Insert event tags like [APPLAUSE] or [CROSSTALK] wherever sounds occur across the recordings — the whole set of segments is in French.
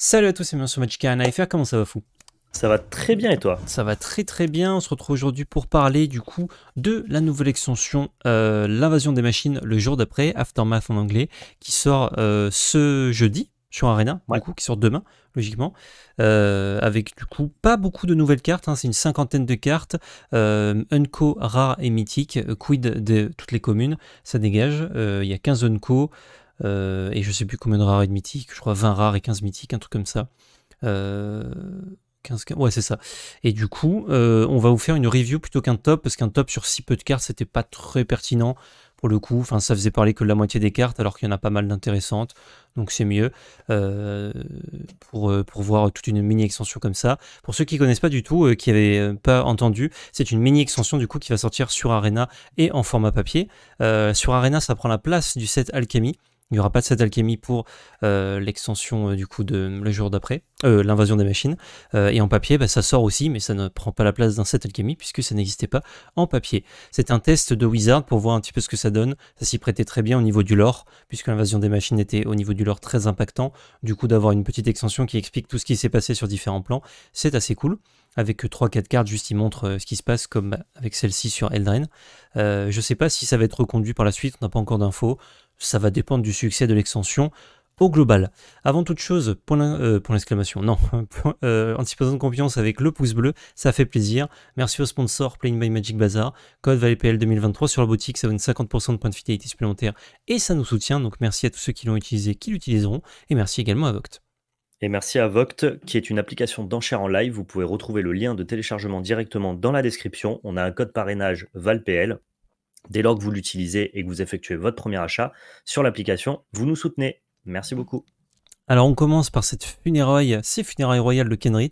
Salut à tous et bienvenue sur Magic Arena FR, comment ça va fou Ça va très bien et toi Ça va très très bien, on se retrouve aujourd'hui pour parler du coup de la nouvelle extension euh, L'invasion des machines le jour d'après, Aftermath en anglais, qui sort euh, ce jeudi sur Arena, du coup, qui sort demain, logiquement, euh, avec du coup pas beaucoup de nouvelles cartes, hein, c'est une cinquantaine de cartes, Unco, rare et mythique, quid de toutes les communes, ça dégage, il y a 15 Unco, euh, et je sais plus combien de rares et de mythiques, je crois 20 rares et 15 mythiques, un truc comme ça. 15, euh, ouais, c'est ça. Et du coup, euh, on va vous faire une review plutôt qu'un top, parce qu'un top sur si peu de cartes, c'était pas très pertinent pour le coup. Enfin, ça faisait parler que la moitié des cartes, alors qu'il y en a pas mal d'intéressantes, donc c'est mieux pour, pour voir toute une mini extension comme ça. Pour ceux qui connaissent pas du tout, qui n'avaient pas entendu, c'est une mini extension du coup qui va sortir sur Arena et en format papier. sur Arena, ça prend la place du set Alchemy. Il n'y aura pas de set alchimie pour euh, l'extension euh, du coup de le jour d'après, euh, l'invasion des machines. et en papier, bah, ça sort aussi, mais ça ne prend pas la place d'un set alchimie puisque ça n'existait pas en papier. C'est un test de Wizard pour voir un petit peu ce que ça donne. Ça s'y prêtait très bien au niveau du lore, puisque l'invasion des machines était au niveau du lore très impactant. Du coup, d'avoir une petite extension qui explique tout ce qui s'est passé sur différents plans, c'est assez cool avec 3-4 cartes, juste il montre ce qui se passe, comme bah, avec celle-ci sur Eldraine. je ne sais pas si ça va être reconduit par la suite, on n'a pas encore d'infos ça va dépendre du succès de l'extension au global. Avant toute chose, point l'exclamation, euh, non, [LAUGHS] euh, Antiposant de confiance avec le pouce bleu, ça fait plaisir. Merci au sponsor Playing by Magic Bazaar, code ValPL 2023 sur la boutique, ça donne 50% de points de fidélité supplémentaires et ça nous soutient, donc merci à tous ceux qui l'ont utilisé, qui l'utiliseront, et merci également à Voct. Et merci à Voct, qui est une application d'enchères en live. Vous pouvez retrouver le lien de téléchargement directement dans la description. On a un code parrainage VALPL Dès lors que vous l'utilisez et que vous effectuez votre premier achat sur l'application, vous nous soutenez. Merci beaucoup. Alors on commence par cette funéraille, ces funérailles royales de Kenrit,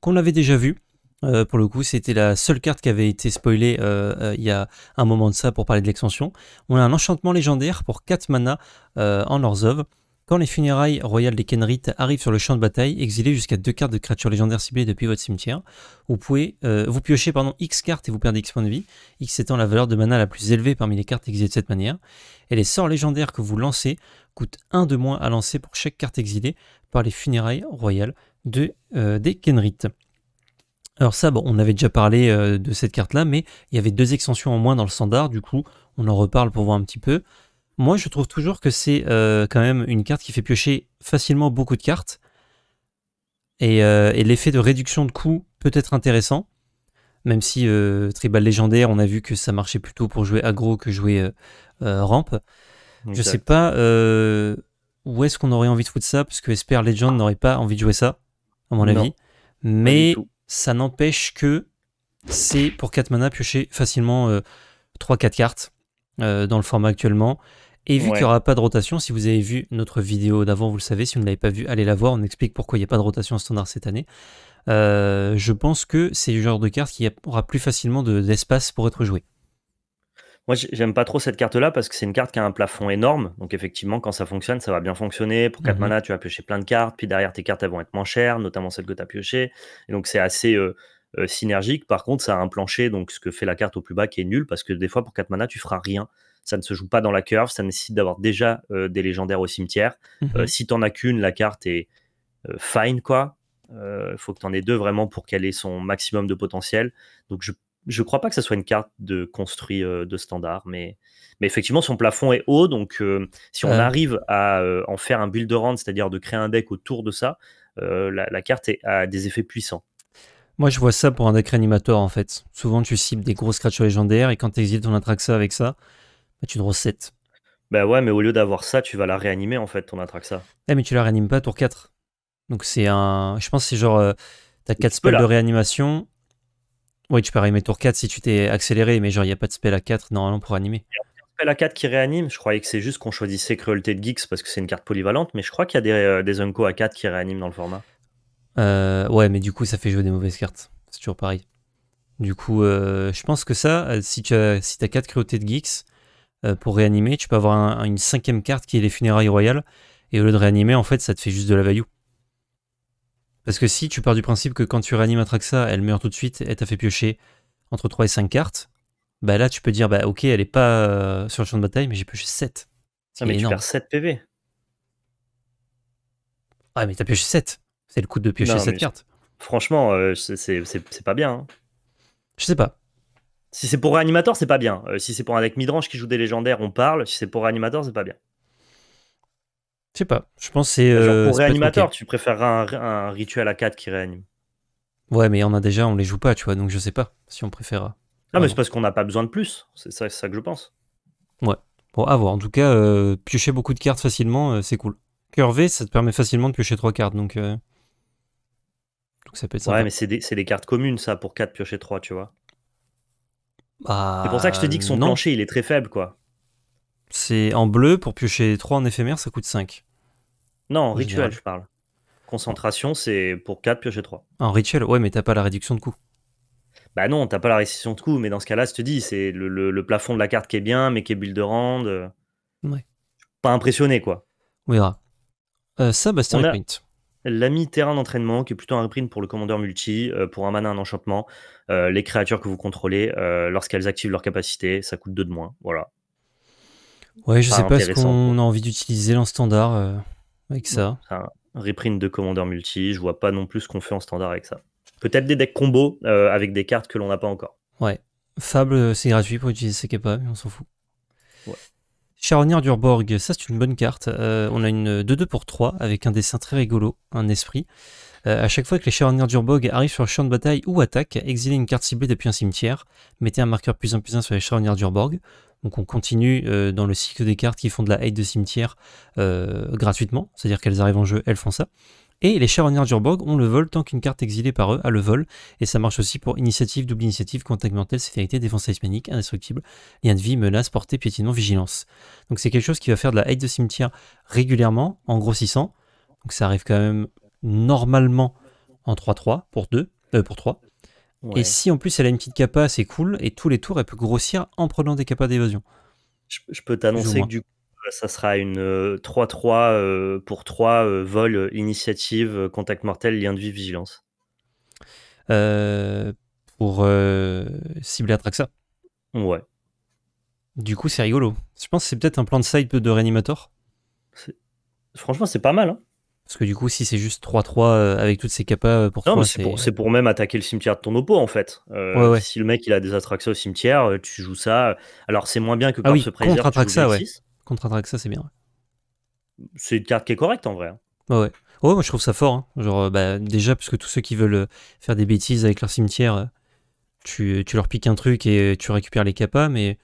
qu'on avait déjà vu. Euh, pour le coup, c'était la seule carte qui avait été spoilée euh, euh, il y a un moment de ça pour parler de l'extension. On a un enchantement légendaire pour 4 mana en Orzhov. Quand les funérailles royales des Kenrites arrivent sur le champ de bataille, exilez jusqu'à deux cartes de créatures légendaires ciblées depuis votre cimetière. Vous pouvez euh, vous piochez pendant X cartes et vous perdez X points de vie, X étant la valeur de mana la plus élevée parmi les cartes exilées de cette manière. Et les sorts légendaires que vous lancez coûtent 1 de moins à lancer pour chaque carte exilée par les funérailles royales de, euh, des Kenrites. Alors ça, bon, on avait déjà parlé euh, de cette carte-là, mais il y avait deux extensions en moins dans le standard, du coup on en reparle pour voir un petit peu. Moi, je trouve toujours que c'est euh, quand même une carte qui fait piocher facilement beaucoup de cartes. Et, euh, l'effet de réduction de coût peut être intéressant. Même si euh, Tribal Légendaire, on a vu que ça marchait plutôt pour jouer aggro que jouer rampe. je Je sais pas où est-ce qu'on aurait envie de foutre ça, parce que Esper Legend n'aurait pas envie de jouer ça, à mon avis. Mais ça n'empêche que c'est pour 4 mana piocher facilement 3-4 cartes dans le format actuellement et vu qu'il n'y aura pas de rotation, si vous avez vu notre vidéo d'avant, vous le savez, si vous ne l'avez pas vu, allez la voir, on explique pourquoi il n'y a pas de rotation standard cette année. Euh, je pense que c'est le genre de carte qui aura plus facilement d'espace pour être joué. Moi, j'aime pas trop cette carte-là parce que c'est une carte qui a un plafond énorme. Donc, effectivement, quand ça fonctionne, ça va bien fonctionner. Pour 4 mhm. mana, tu vas piocher plein de cartes. Puis derrière, tes cartes, elles vont être moins chères, notamment celles que tu as piochées. Et donc, c'est assez euh, euh, synergique. Par contre, ça a un plancher. Donc, ce que fait la carte au plus bas qui est nul parce que des fois, pour 4 mana, tu feras rien ça ne se joue pas dans la curve, ça nécessite d'avoir déjà euh, des légendaires au cimetière. Mhm. Euh, si tu as qu'une, la carte est euh, fine, quoi. Il faut que tu en aies deux vraiment pour qu'elle ait son maximum de potentiel. Donc je je crois pas que ça soit une carte de construit de standard, mais, mais effectivement, son plafond est haut. Donc, si on arrive à en faire un build around, c'est-à-dire de créer un deck autour de ça, la, carte a des effets puissants. Moi, je vois ça pour un deck animateur en fait. Souvent, tu cibles des grosses créatures légendaires et quand tu exiles ton Atraxa avec ça, bah, tu une recette. Bah ouais, mais au lieu d'avoir ça, tu vas la réanimer en fait, ton ça. Eh, mais tu la réanimes pas tour 4. Donc c'est un. Je pense que c'est genre. Euh, t'as 4 spells de réanimation. Oui, tu peux réanimer tour 4 si tu t'es accéléré, mais genre, il n'y a pas de spell à 4 normalement pour animer. Il y a un spell à 4 qui réanime. Je croyais que c'est juste qu'on choisissait Cruelty de Geeks parce que c'est une carte polyvalente, mais je crois qu'il y a des, euh, des à 4 qui réaniment dans le format. Euh, ouais, mais du coup, ça fait jouer des mauvaises cartes. C'est toujours pareil. Du coup, euh, je pense que ça, si tu as, 4 Cruelté de Geeks euh, pour réanimer. Tu peux avoir une cinquième carte qui est les funérailles royales. Et au lieu de réanimer, en fait, ça te fait juste de la vaillou. Parce que si tu pars du principe que quand tu réanimes Atraxa, elle meurt tout de suite, et t'a fait piocher entre 3 et 5 cartes, bah là tu peux dire, bah ok, elle est pas euh, sur le champ de bataille, mais j'ai pioché 7. Ah, mais tu perds 7 PV. Ah, mais t'as pioché 7. C'est le coup de piocher 7 cartes. Franchement, euh, c'est pas bien. Hein. Je sais pas. Si c'est pour Reanimator, c'est pas bien. Euh, si c'est pour un deck midrange qui joue des légendaires, on parle. Si c'est pour Reanimator, c'est pas bien. Je sais pas. Je pense c'est. Euh, pour Reanimator, tu préféreras un, rituel à 4 qui réanime. Ouais, mais y en a déjà, on les joue pas, tu vois. Donc je sais pas si on préférera. Euh, ah, mais c'est parce qu'on n'a pas besoin de plus. C'est ça, que je pense. Ouais. Bon, à voir. En tout cas, piocher beaucoup de cartes facilement, c'est cool. Curvé, ça te permet facilement de piocher 3 cartes. Donc. ça peut être ouais, mais c'est des, cartes communes, ça, pour 4 piocher 3, tu vois. Bah, c'est pour ça que je te dis que son plancher, il est très faible, quoi. C'est en bleu, pour piocher 3 en éphémère, ça coûte 5. Non, en rituel, je parle. Concentration, c'est pour 4, piocher 3. En rituel, ouais, mais t'as pas la réduction de coût. Bah non, t'as pas la réduction de coût, mais dans ce cas-là, je te dis, c'est le, le, plafond de la carte qui est bien, mais qui est build de rand. Euh, ouais. Pas impressionné, quoi. On verra. ça, euh, un L'ami terrain d'entraînement, qui est plutôt un reprint pour le commandeur multi, euh, pour un mana, un enchantement. Euh, les créatures que vous contrôlez, euh, lorsqu'elles activent leur capacité, ça coûte 2 de moins. Voilà. Ouais, je sais pas ce qu'on a envie d'utiliser en standard avec ça. reprint de commandeur multi, je vois pas non plus ce qu'on fait en standard avec ça. Peut-être des decks combo avec des cartes que l'on n'a pas encore. Ouais. Fable, c'est gratuit pour utiliser ses capas, mais on s'en fout. Charnière d'Urborg, ça c'est une bonne carte. Euh, on a une 2-2 pour 3 avec un dessin très rigolo, un esprit. Euh, à chaque fois que les charnières d'Urborg arrivent sur le champ de bataille ou attaquent, exilez une carte ciblée depuis un cimetière, mettez un marqueur plus 1 plus 1 sur les charnières d'Urborg. Donc on continue euh, dans le cycle des cartes qui font de la hate de cimetière gratuitement, c'est-à-dire qu'elles arrivent en jeu, elles font ça. Et les charognards d'Urborg ont le vol tant qu'une carte exilée par eux a le vol, et ça marche aussi pour initiative, double initiative, contact mental, sévérité, défense ismanique, indestructible, lien de vie, menace, portée, piétinement, vigilance. Donc c'est quelque chose qui va faire de la hate de cimetière régulièrement en grossissant. Donc ça arrive quand même normalement en 3-3 pour 2, euh, pour 3. Et si en plus elle a une petite capa, c'est cool, et tous les tours elle peut grossir en prenant des capas d'évasion. Je, je, peux t'annoncer que du coup ça sera une 3-3 euh, euh, pour 3 euh, vol initiative, contact mortel, lien de vie, vigilance. pour cibler Atraxa Ouais. Du coup, c'est rigolo. Je pense que c'est peut-être un plan de side de Reanimator. Franchement, c'est pas mal. Hein. Parce que du coup, si c'est juste 3-3 avec toutes ses capas pour Non, c'est pour, même attaquer le cimetière de ton oppo, en fait. Si le mec il a des Atraxa au cimetière, tu joues ça. Alors, c'est moins bien que quand ce se Contre Atraxa, contre ça c'est bien. C'est une carte qui est correcte en vrai. Hein. ouais. moi je trouve ça fort. Hein. Genre, euh, bah, déjà, parce que tous ceux qui veulent euh, faire des bêtises avec leur cimetière, euh, tu, tu leur piques un truc et tu récupères les capas, mais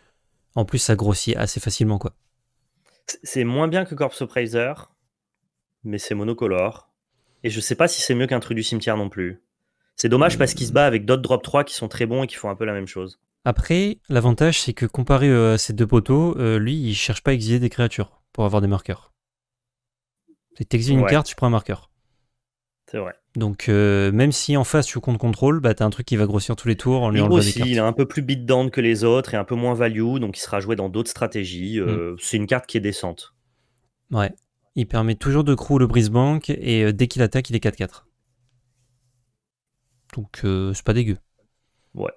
en plus ça grossit assez facilement quoi. C'est moins bien que Corpse Praiser, mais c'est monocolore. Et je sais pas si c'est mieux qu'un truc du cimetière non plus. C'est dommage parce qu'il se bat avec d'autres drop 3 qui sont très bons et qui font un peu la même chose. Après, l'avantage, c'est que comparé euh, à ces deux poteaux, euh, lui, il cherche pas à exiler des créatures pour avoir des marqueurs. Si t'exiles une carte, tu prends un marqueur. C'est vrai. Donc, euh, même si en face tu comptes contrôle, bah, t'as un truc qui va grossir tous les tours en lui enlevant Il est un peu plus beat down que les autres et un peu moins value, donc il sera joué dans d'autres stratégies. Mm. C'est une carte qui est décente. Ouais. Il permet toujours de crew le brise banque et dès qu'il attaque, il est 4-4. Donc, c'est pas dégueu. Ouais.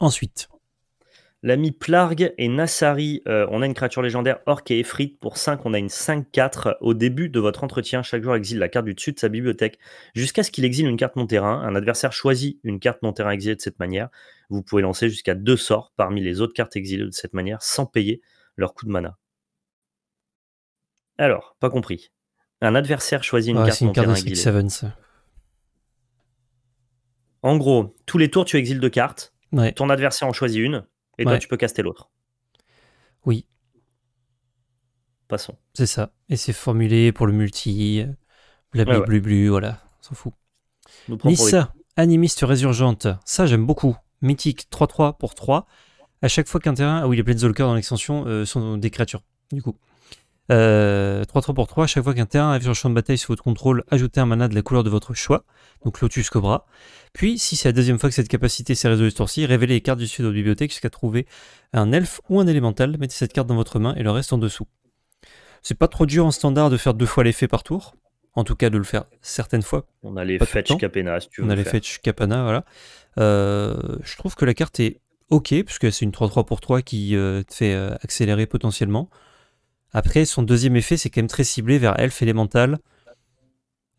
Ensuite. L'ami Plargue et Nassari, euh, on a une créature légendaire orc et Efrit. Pour 5, on a une 5-4. Au début de votre entretien, chaque joueur exile la carte du dessus de sa bibliothèque jusqu'à ce qu'il exile une carte non-terrain. Un adversaire choisit une carte non-terrain exilée de cette manière. Vous pouvez lancer jusqu'à deux sorts parmi les autres cartes exilées de cette manière sans payer leur coût de mana. Alors, pas compris. Un adversaire choisit une carte non-terrain exilée. En gros, tous les tours, tu exiles deux cartes ton adversaire en choisit une, et toi, tu peux caster l'autre. Oui. Passons. C'est ça. Et c'est formulé pour le multi, blablablu, voilà, on s'en fout. Nissa, animiste résurgente. Ça, j'aime beaucoup. Mythique, 3-3 pour 3. À chaque fois qu'un terrain. Ah oui, les Planeswalkers dans l'extension euh, sont des créatures, du coup. 3 euh, 3 pour 3, chaque fois qu'un terrain arrive sur le champ de bataille sous votre contrôle, ajoutez un mana de la couleur de votre choix, donc Lotus Cobra. Puis, si c'est la deuxième fois que cette capacité s'est résolue ce tour-ci, révélez les cartes du sud de votre bibliothèque jusqu'à trouver un elfe ou un élémental, mettez cette carte dans votre main et le reste en dessous. C'est pas trop dur en standard de faire deux fois l'effet par tour, en tout cas de le faire certaines fois. On a les fetch capena si tu veux. On a les fetch capana, voilà. Euh, je trouve que la carte est ok, puisque c'est une 3-3 pour 3 qui euh, te fait accélérer potentiellement. Après, son deuxième effet, c'est quand même très ciblé vers Elf Elemental.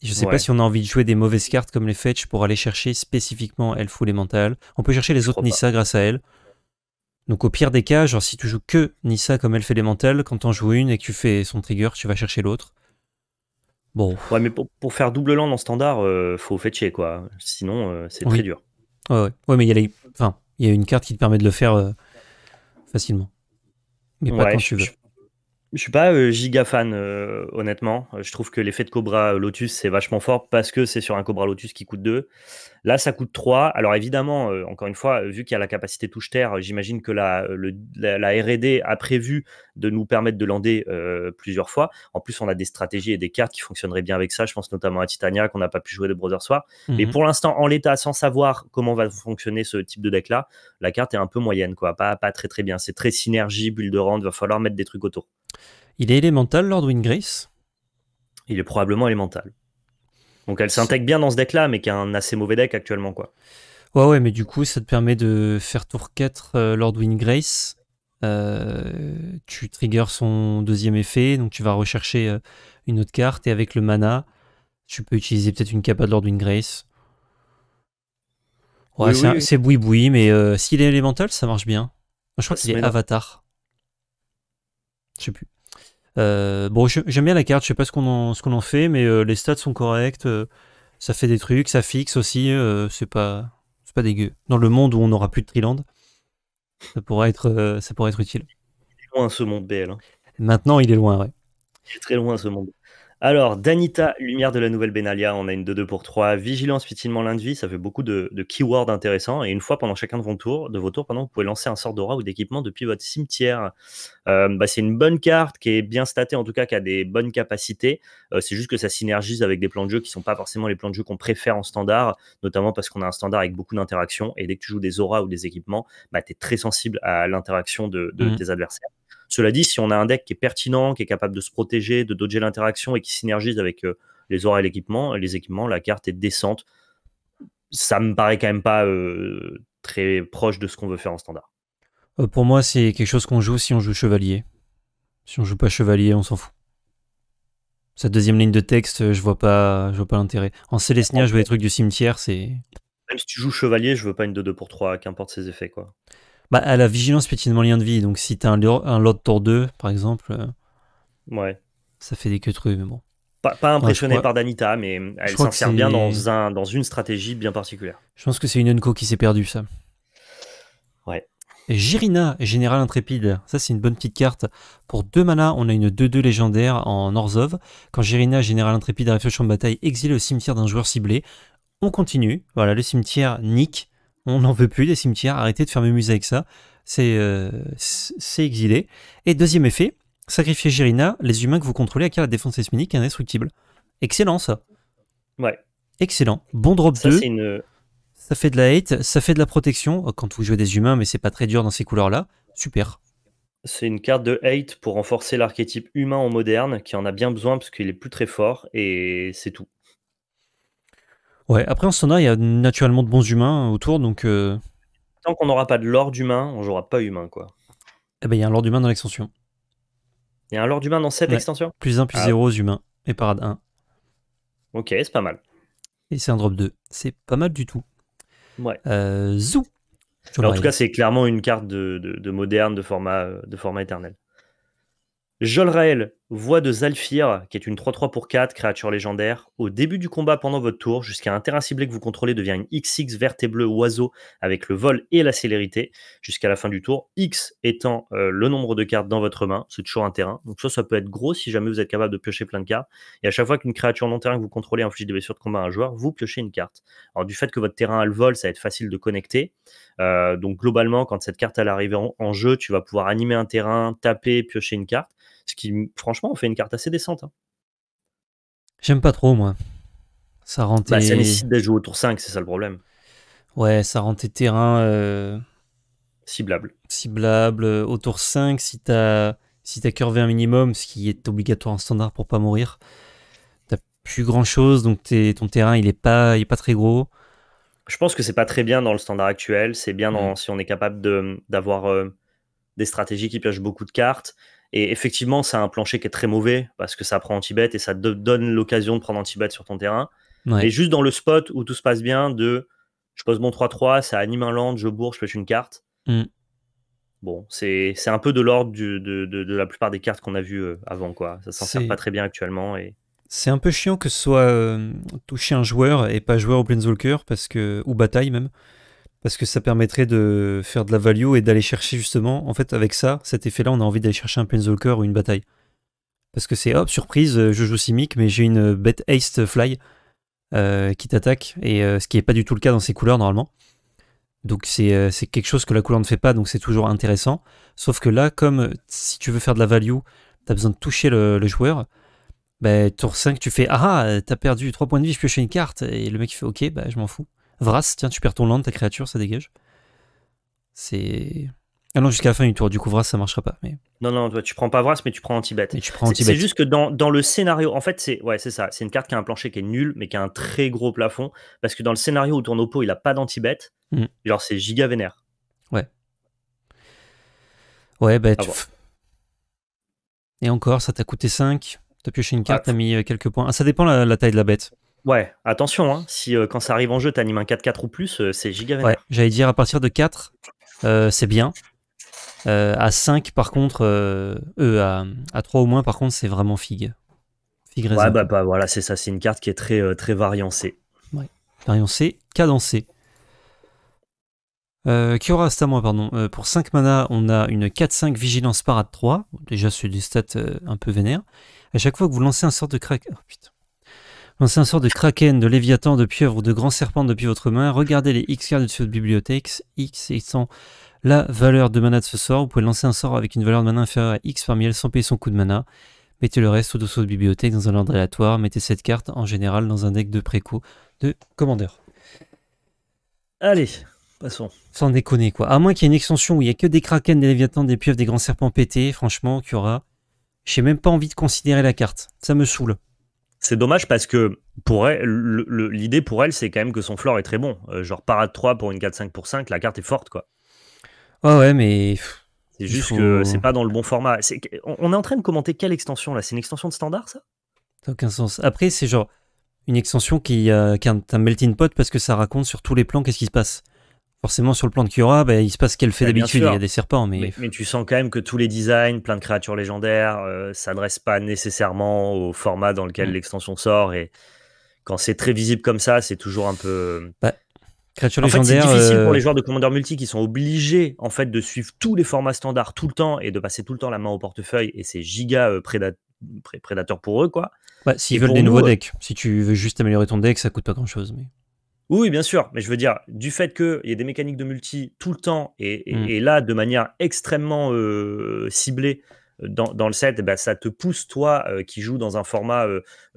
Je sais pas si on a envie de jouer des mauvaises cartes comme les Fetch pour aller chercher spécifiquement Elf ou Elemental. On peut chercher les autres Nissa grâce à elle. Donc au pire des cas, genre si tu joues que Nissa comme Elf Elemental, quand t'en joues une et que tu fais son trigger, tu vas chercher l'autre. Bon. Ouais, mais pour, faire double land en standard, il euh, faut fetcher quoi. Sinon, euh, c'est très dur. Ouais, ouais. ouais mais il y a a une carte qui te permet de le faire euh, facilement. Mais pas quand tu veux. Je suis pas euh, giga fan, euh, honnêtement. Euh, je trouve que l'effet de Cobra Lotus, c'est vachement fort parce que c'est sur un Cobra Lotus qui coûte 2. Là, ça coûte 3. Alors évidemment, encore une fois, vu qu'il y a la capacité touche-terre, j'imagine que la, RD a prévu de nous permettre de lander plusieurs fois. En plus, on a des stratégies et des cartes qui fonctionneraient bien avec ça. Je pense notamment à Titania qu'on n'a pas pu jouer de Brother Soir. Mais mhm. pour l'instant, en l'état, sans savoir comment va fonctionner ce type de deck-là, la carte est un peu moyenne, quoi. Pas, très très bien. C'est très synergie, bulle de rente, va falloir mettre des trucs autour. Il est élémental, Lord Grace Il est probablement élémental. Donc elle s'intègre bien dans ce deck-là, mais qui est un assez mauvais deck actuellement, quoi. Ouais, ouais, mais du coup, ça te permet de faire tour 4 euh, Lord Windgrace. Euh, tu triggers son deuxième effet, donc tu vas rechercher euh, une autre carte, et avec le mana, tu peux utiliser peut-être une capa de Lord Windgrace. Ouais, c'est boui-boui, mais s'il est élémental, ça marche bien. je crois qu'il est avatar. Je sais plus. Euh, bon, j'aime bien la carte, je sais pas ce qu'on en, en fait, mais euh, les stats sont corrects, euh, ça fait des trucs, ça fixe aussi, c'est pas pas dégueu. Dans le monde où on n'aura plus de Triland, ça pourrait être, ça pourrait être utile. Il loin ce monde BL. Hein. Maintenant, il est loin, ouais. C'est très loin ce monde. Alors, Danita, Lumière de la Nouvelle Benalia, on a une 2-2 pour 3. Vigilance, futilement, l'un de vie, ça fait beaucoup de, keywords intéressants. Et une fois pendant chacun de, vos tours, de vos tours, vous pouvez lancer un sort d'aura ou d'équipement depuis votre cimetière. Euh, bah, c'est une bonne carte qui est bien statée, en tout cas, qui a des bonnes capacités. Euh, c'est juste que ça synergise avec des plans de jeu qui ne sont pas forcément les plans de jeu qu'on préfère en standard, notamment parce qu'on a un standard avec beaucoup d'interactions. Et dès que tu joues des auras ou des équipements, bah, tu es très sensible à l'interaction de, mmh. tes adversaires. Cela dit, si on a un deck qui est pertinent, qui est capable de se protéger, de dodger l'interaction et qui synergise avec euh, les auras et l'équipement, euh, les équipements, la carte est décente. Ça me paraît quand même pas euh, très proche de ce qu'on veut faire en standard. pour moi, c'est quelque chose qu'on joue si on joue chevalier. Si on joue pas chevalier, on s'en fout. Cette deuxième ligne de texte, je vois pas, je vois pas l'intérêt. En Célestinia, je vois les trucs du cimetière, c'est. Même si tu joues chevalier, je veux pas une 2-2 pour 3, qu'importe ses effets, quoi. Bah, a la vigilance pétinement lien de vie, donc si t'as un, un lot de tour 2, par exemple, euh, ouais. ça fait des que trucs, mais bon. Pas, impressionné par Danita, mais elle s'insère bien dans, un, dans une stratégie bien particulière. Je pense que c'est une Unco qui s'est perdue, ça. Ouais. Jirina, Général Intrépide, ça c'est une bonne petite carte. Pour 2 mana, on a une 2-2 légendaire en Orzhov. Quand Jirina, Général Intrépide arrive sur champ de bataille, exilé au cimetière d'un joueur ciblé, on continue. Voilà, le cimetière nique on n'en veut plus des cimetières, arrêtez de faire mes musées avec ça, c'est euh, exilé. Et deuxième effet, sacrifier Jirina, les humains que vous contrôlez acquièrent la défense esminique indestructible. Excellent ça. Ouais. Excellent. Bon drop ça, 2. Ça fait de la hate, ça fait de la protection quand vous jouez des humains, mais c'est pas très dur dans ces couleurs-là. Super. C'est une carte de hate pour renforcer l'archétype humain en moderne qui en a bien besoin parce qu'il est plus très fort et c'est tout. Ouais, après en sona il y a naturellement de bons humains autour, donc. Euh, Tant qu'on n'aura pas de l'or d'humain, on n'aura pas humain, quoi. Eh ben, il y a un lord humain dans l'extension. Il y a un Lord d'humain dans cette extension Plus 1, plus 0 ah. aux humains. Et parade 1. Ok, c'est pas mal. Et c'est un drop 2. C'est pas mal du tout. Ouais. Euh, zou en tout cas, c'est clairement une carte de, de moderne, de format, euh, de format éternel. Jolrael, Voix de Zalfir, qui est une 3-3 pour 4, créature légendaire. Au début du combat pendant votre tour, jusqu'à un terrain ciblé que vous contrôlez devient une XX verte et bleue oiseau avec le vol et la célérité jusqu'à la fin du tour. X étant euh, le nombre de cartes dans votre main, c'est toujours un terrain. Donc ça, ça peut être gros si jamais vous êtes capable de piocher plein de cartes. Et à chaque fois qu'une créature non terrain que vous contrôlez inflige des blessures de combat à un joueur, vous piochez une carte. Alors du fait que votre terrain a le vol, ça va être facile de connecter. Euh, donc globalement, quand cette carte arrive en jeu, tu vas pouvoir animer un terrain, taper, piocher une carte. Ce qui, franchement, fait une carte assez décente. Hein. J'aime pas trop, moi. Ça rend bah, Ça nécessite jouer au tour 5, c'est ça le problème. Ouais, ça rend tes terrains. Euh... Ciblables. Ciblables. Euh, au tour 5, si t'as si as curvé un minimum, ce qui est obligatoire en standard pour pas mourir, t'as plus grand chose, donc ton terrain il est pas, il est pas très gros. Je pense que c'est pas très bien dans le standard actuel. C'est bien dans... si on est capable d'avoir de... Euh, des stratégies qui piochent beaucoup de cartes, et effectivement, c'est un plancher qui est très mauvais parce que ça prend anti-bet et ça donne l'occasion de prendre anti-bet sur ton terrain. Et juste dans le spot où tout se passe bien, de je pose mon 3-3, ça anime un land, je bourre, je pêche une carte. Mm. Bon, c'est un peu de l'ordre de, de, la plupart des cartes qu'on a vues euh, avant. quoi. Ça s'en sert pas très bien actuellement. et c'est un peu chiant que ce soit touché toucher un joueur et pas joueur au Planeswalker parce que, ou bataille même, parce que ça permettrait de faire de la value et d'aller chercher justement, en fait avec ça, cet effet-là, on a envie d'aller chercher un Planeswalker ou une bataille. Parce que c'est, hop, surprise, euh, je joue Simic, mais j'ai une euh, bête Haste Fly euh, qui t'attaque, et ce qui n'est pas du tout le cas dans ces couleurs normalement. Donc c'est quelque chose que la couleur ne fait pas, donc c'est toujours intéressant. Sauf que là, comme si tu veux faire de la value, tu as besoin de toucher le, joueur, bah, tour 5, tu fais, ah, ah t'as perdu 3 points de vie, je pioche une carte, et le mec il fait, ok, bah, je m'en fous. Vras, tiens, tu perds ton land, ta créature, ça dégage. C'est. Ah non, jusqu'à la fin du tour, du coup, Vras, ça marchera pas. Mais... Non, non, tu prends pas Vras, mais tu prends Antibète. C'est juste que dans, le scénario, en fait, c'est ouais, ça. C'est une carte qui a un plancher qui est nul, mais qui a un très gros plafond. Parce que dans le scénario où ton oppo, il a pas d'Antibète. Hmm. genre, c'est giga vénère. Ouais. Ouais, bah, ah Et encore, ça t'a coûté 5. T'as pioché une carte, t'as mis euh, quelques points. Ah, ça dépend la, la taille de la bête. Ouais, attention, hein, si euh, quand ça arrive en jeu, t'animes un 4-4 ou plus, euh, c'est giga Ouais, j'allais dire à partir de 4, euh, c'est bien. à 5, par contre, à, à, 3 au moins, par contre, c'est vraiment figue. Figue Ouais, bah, bah, voilà, c'est ça, c'est une carte qui est très, très variancée. Ouais, variancée, cadencée. Qui aura, c'est à moi, pardon. pour 5 mana, on a une 4-5 Vigilance Parade 3. Déjà, c'est des stats un peu vénères. À chaque fois que vous lancez un sort de crack. Oh putain. Lancez un sort de kraken, de léviathan, de pieuvre ou de grand serpent depuis votre main. Regardez les X cartes de votre bibliothèque. X étant la valeur de mana de ce sort. Vous pouvez lancer un sort avec une valeur de mana inférieure à X parmi elles sans payer son coup de mana. Mettez le reste au-dessous de bibliothèque dans un ordre aléatoire. Mettez cette carte en général dans un deck de préco de commandeur. Allez, passons. Sans déconner quoi. À moins qu'il y ait une extension où il n'y a que des kraken, des léviathans, des pieuvres, des grands serpents pétés, franchement, qu'il y aura. J'ai même pas envie de considérer la carte. Ça me saoule. C'est dommage parce que pour l'idée pour elle, c'est quand même que son floor est très bon. genre euh, genre parade 3 pour une 4-5 pour 5, la carte est forte, quoi. Ouais, ouais, mais. C'est juste que c'est pas dans le bon format. On est en train de commenter quelle extension là C'est une extension de standard, ça Ça aucun sens. Après, c'est genre une extension qui, euh, est un melting pot parce que ça raconte sur tous les plans qu'est-ce qui se passe forcément sur le plan de Kiora, bah, il se passe ce qu'elle fait d'habitude, il y a des serpents. Mais... mais... tu sens quand même que tous les designs, plein de créatures légendaires, ne euh, s'adressent pas nécessairement au format dans lequel mm. l'extension sort. Et quand c'est très visible comme ça, c'est toujours un peu... Bah, créatures en fait, C'est difficile pour euh, les joueurs de Commander Multi qui sont obligés en fait de suivre tous les formats standards tout le temps et de passer tout le temps la main au portefeuille et c'est giga euh, prédateur pour eux quoi. Bah, s'ils veulent des nouveaux decks, si tu veux juste améliorer ton deck, ça coûte pas grand chose. Mais... Oui, bien sûr, mais je veux dire, du fait qu'il y ait des mécaniques de multi tout le temps et, mm. là de manière extrêmement euh, ciblée euh, dans, le set, eh ben, ça te pousse, toi euh, qui joues dans un format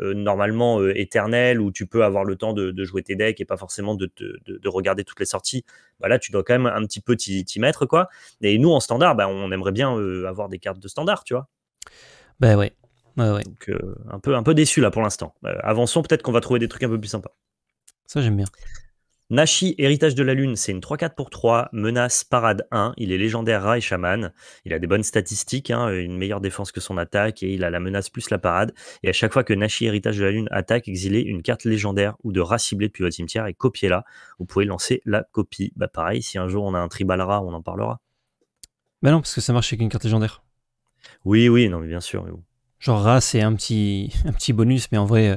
normalement éternel où tu peux avoir le temps de, jouer tes decks et pas forcément de, regarder toutes les sorties. Bah là, tu dois quand même un petit peu t'y mettre. quoi. Et nous, en standard, bah, on aimerait bien avoir des cartes de standard, tu vois. Ben bah oui. Donc, un, peu, un peu déçu là pour l'instant. avançons, peut-être qu'on va trouver des trucs un peu plus sympas. Ça, j'aime bien. Nashi, Héritage de la Lune, c'est une 3-4 pour 3, menace, parade 1. Il est légendaire rat et chaman. Il a des bonnes statistiques, hein, une meilleure défense que son attaque, et il a la menace plus la parade. Et à chaque fois que Nashi, Héritage de la Lune, attaque, exiler une carte légendaire ou de rat ciblé depuis votre cimetière et copiez-la. Vous pouvez lancer la copie. Bah pareil, si un jour on a un tribal rat, on en parlera. Bah non, parce que ça marche avec une carte légendaire. Oui, oui, non, mais bien sûr. Genre rat, c'est un petit, [LAUGHS] un petit bonus, mais en vrai, euh,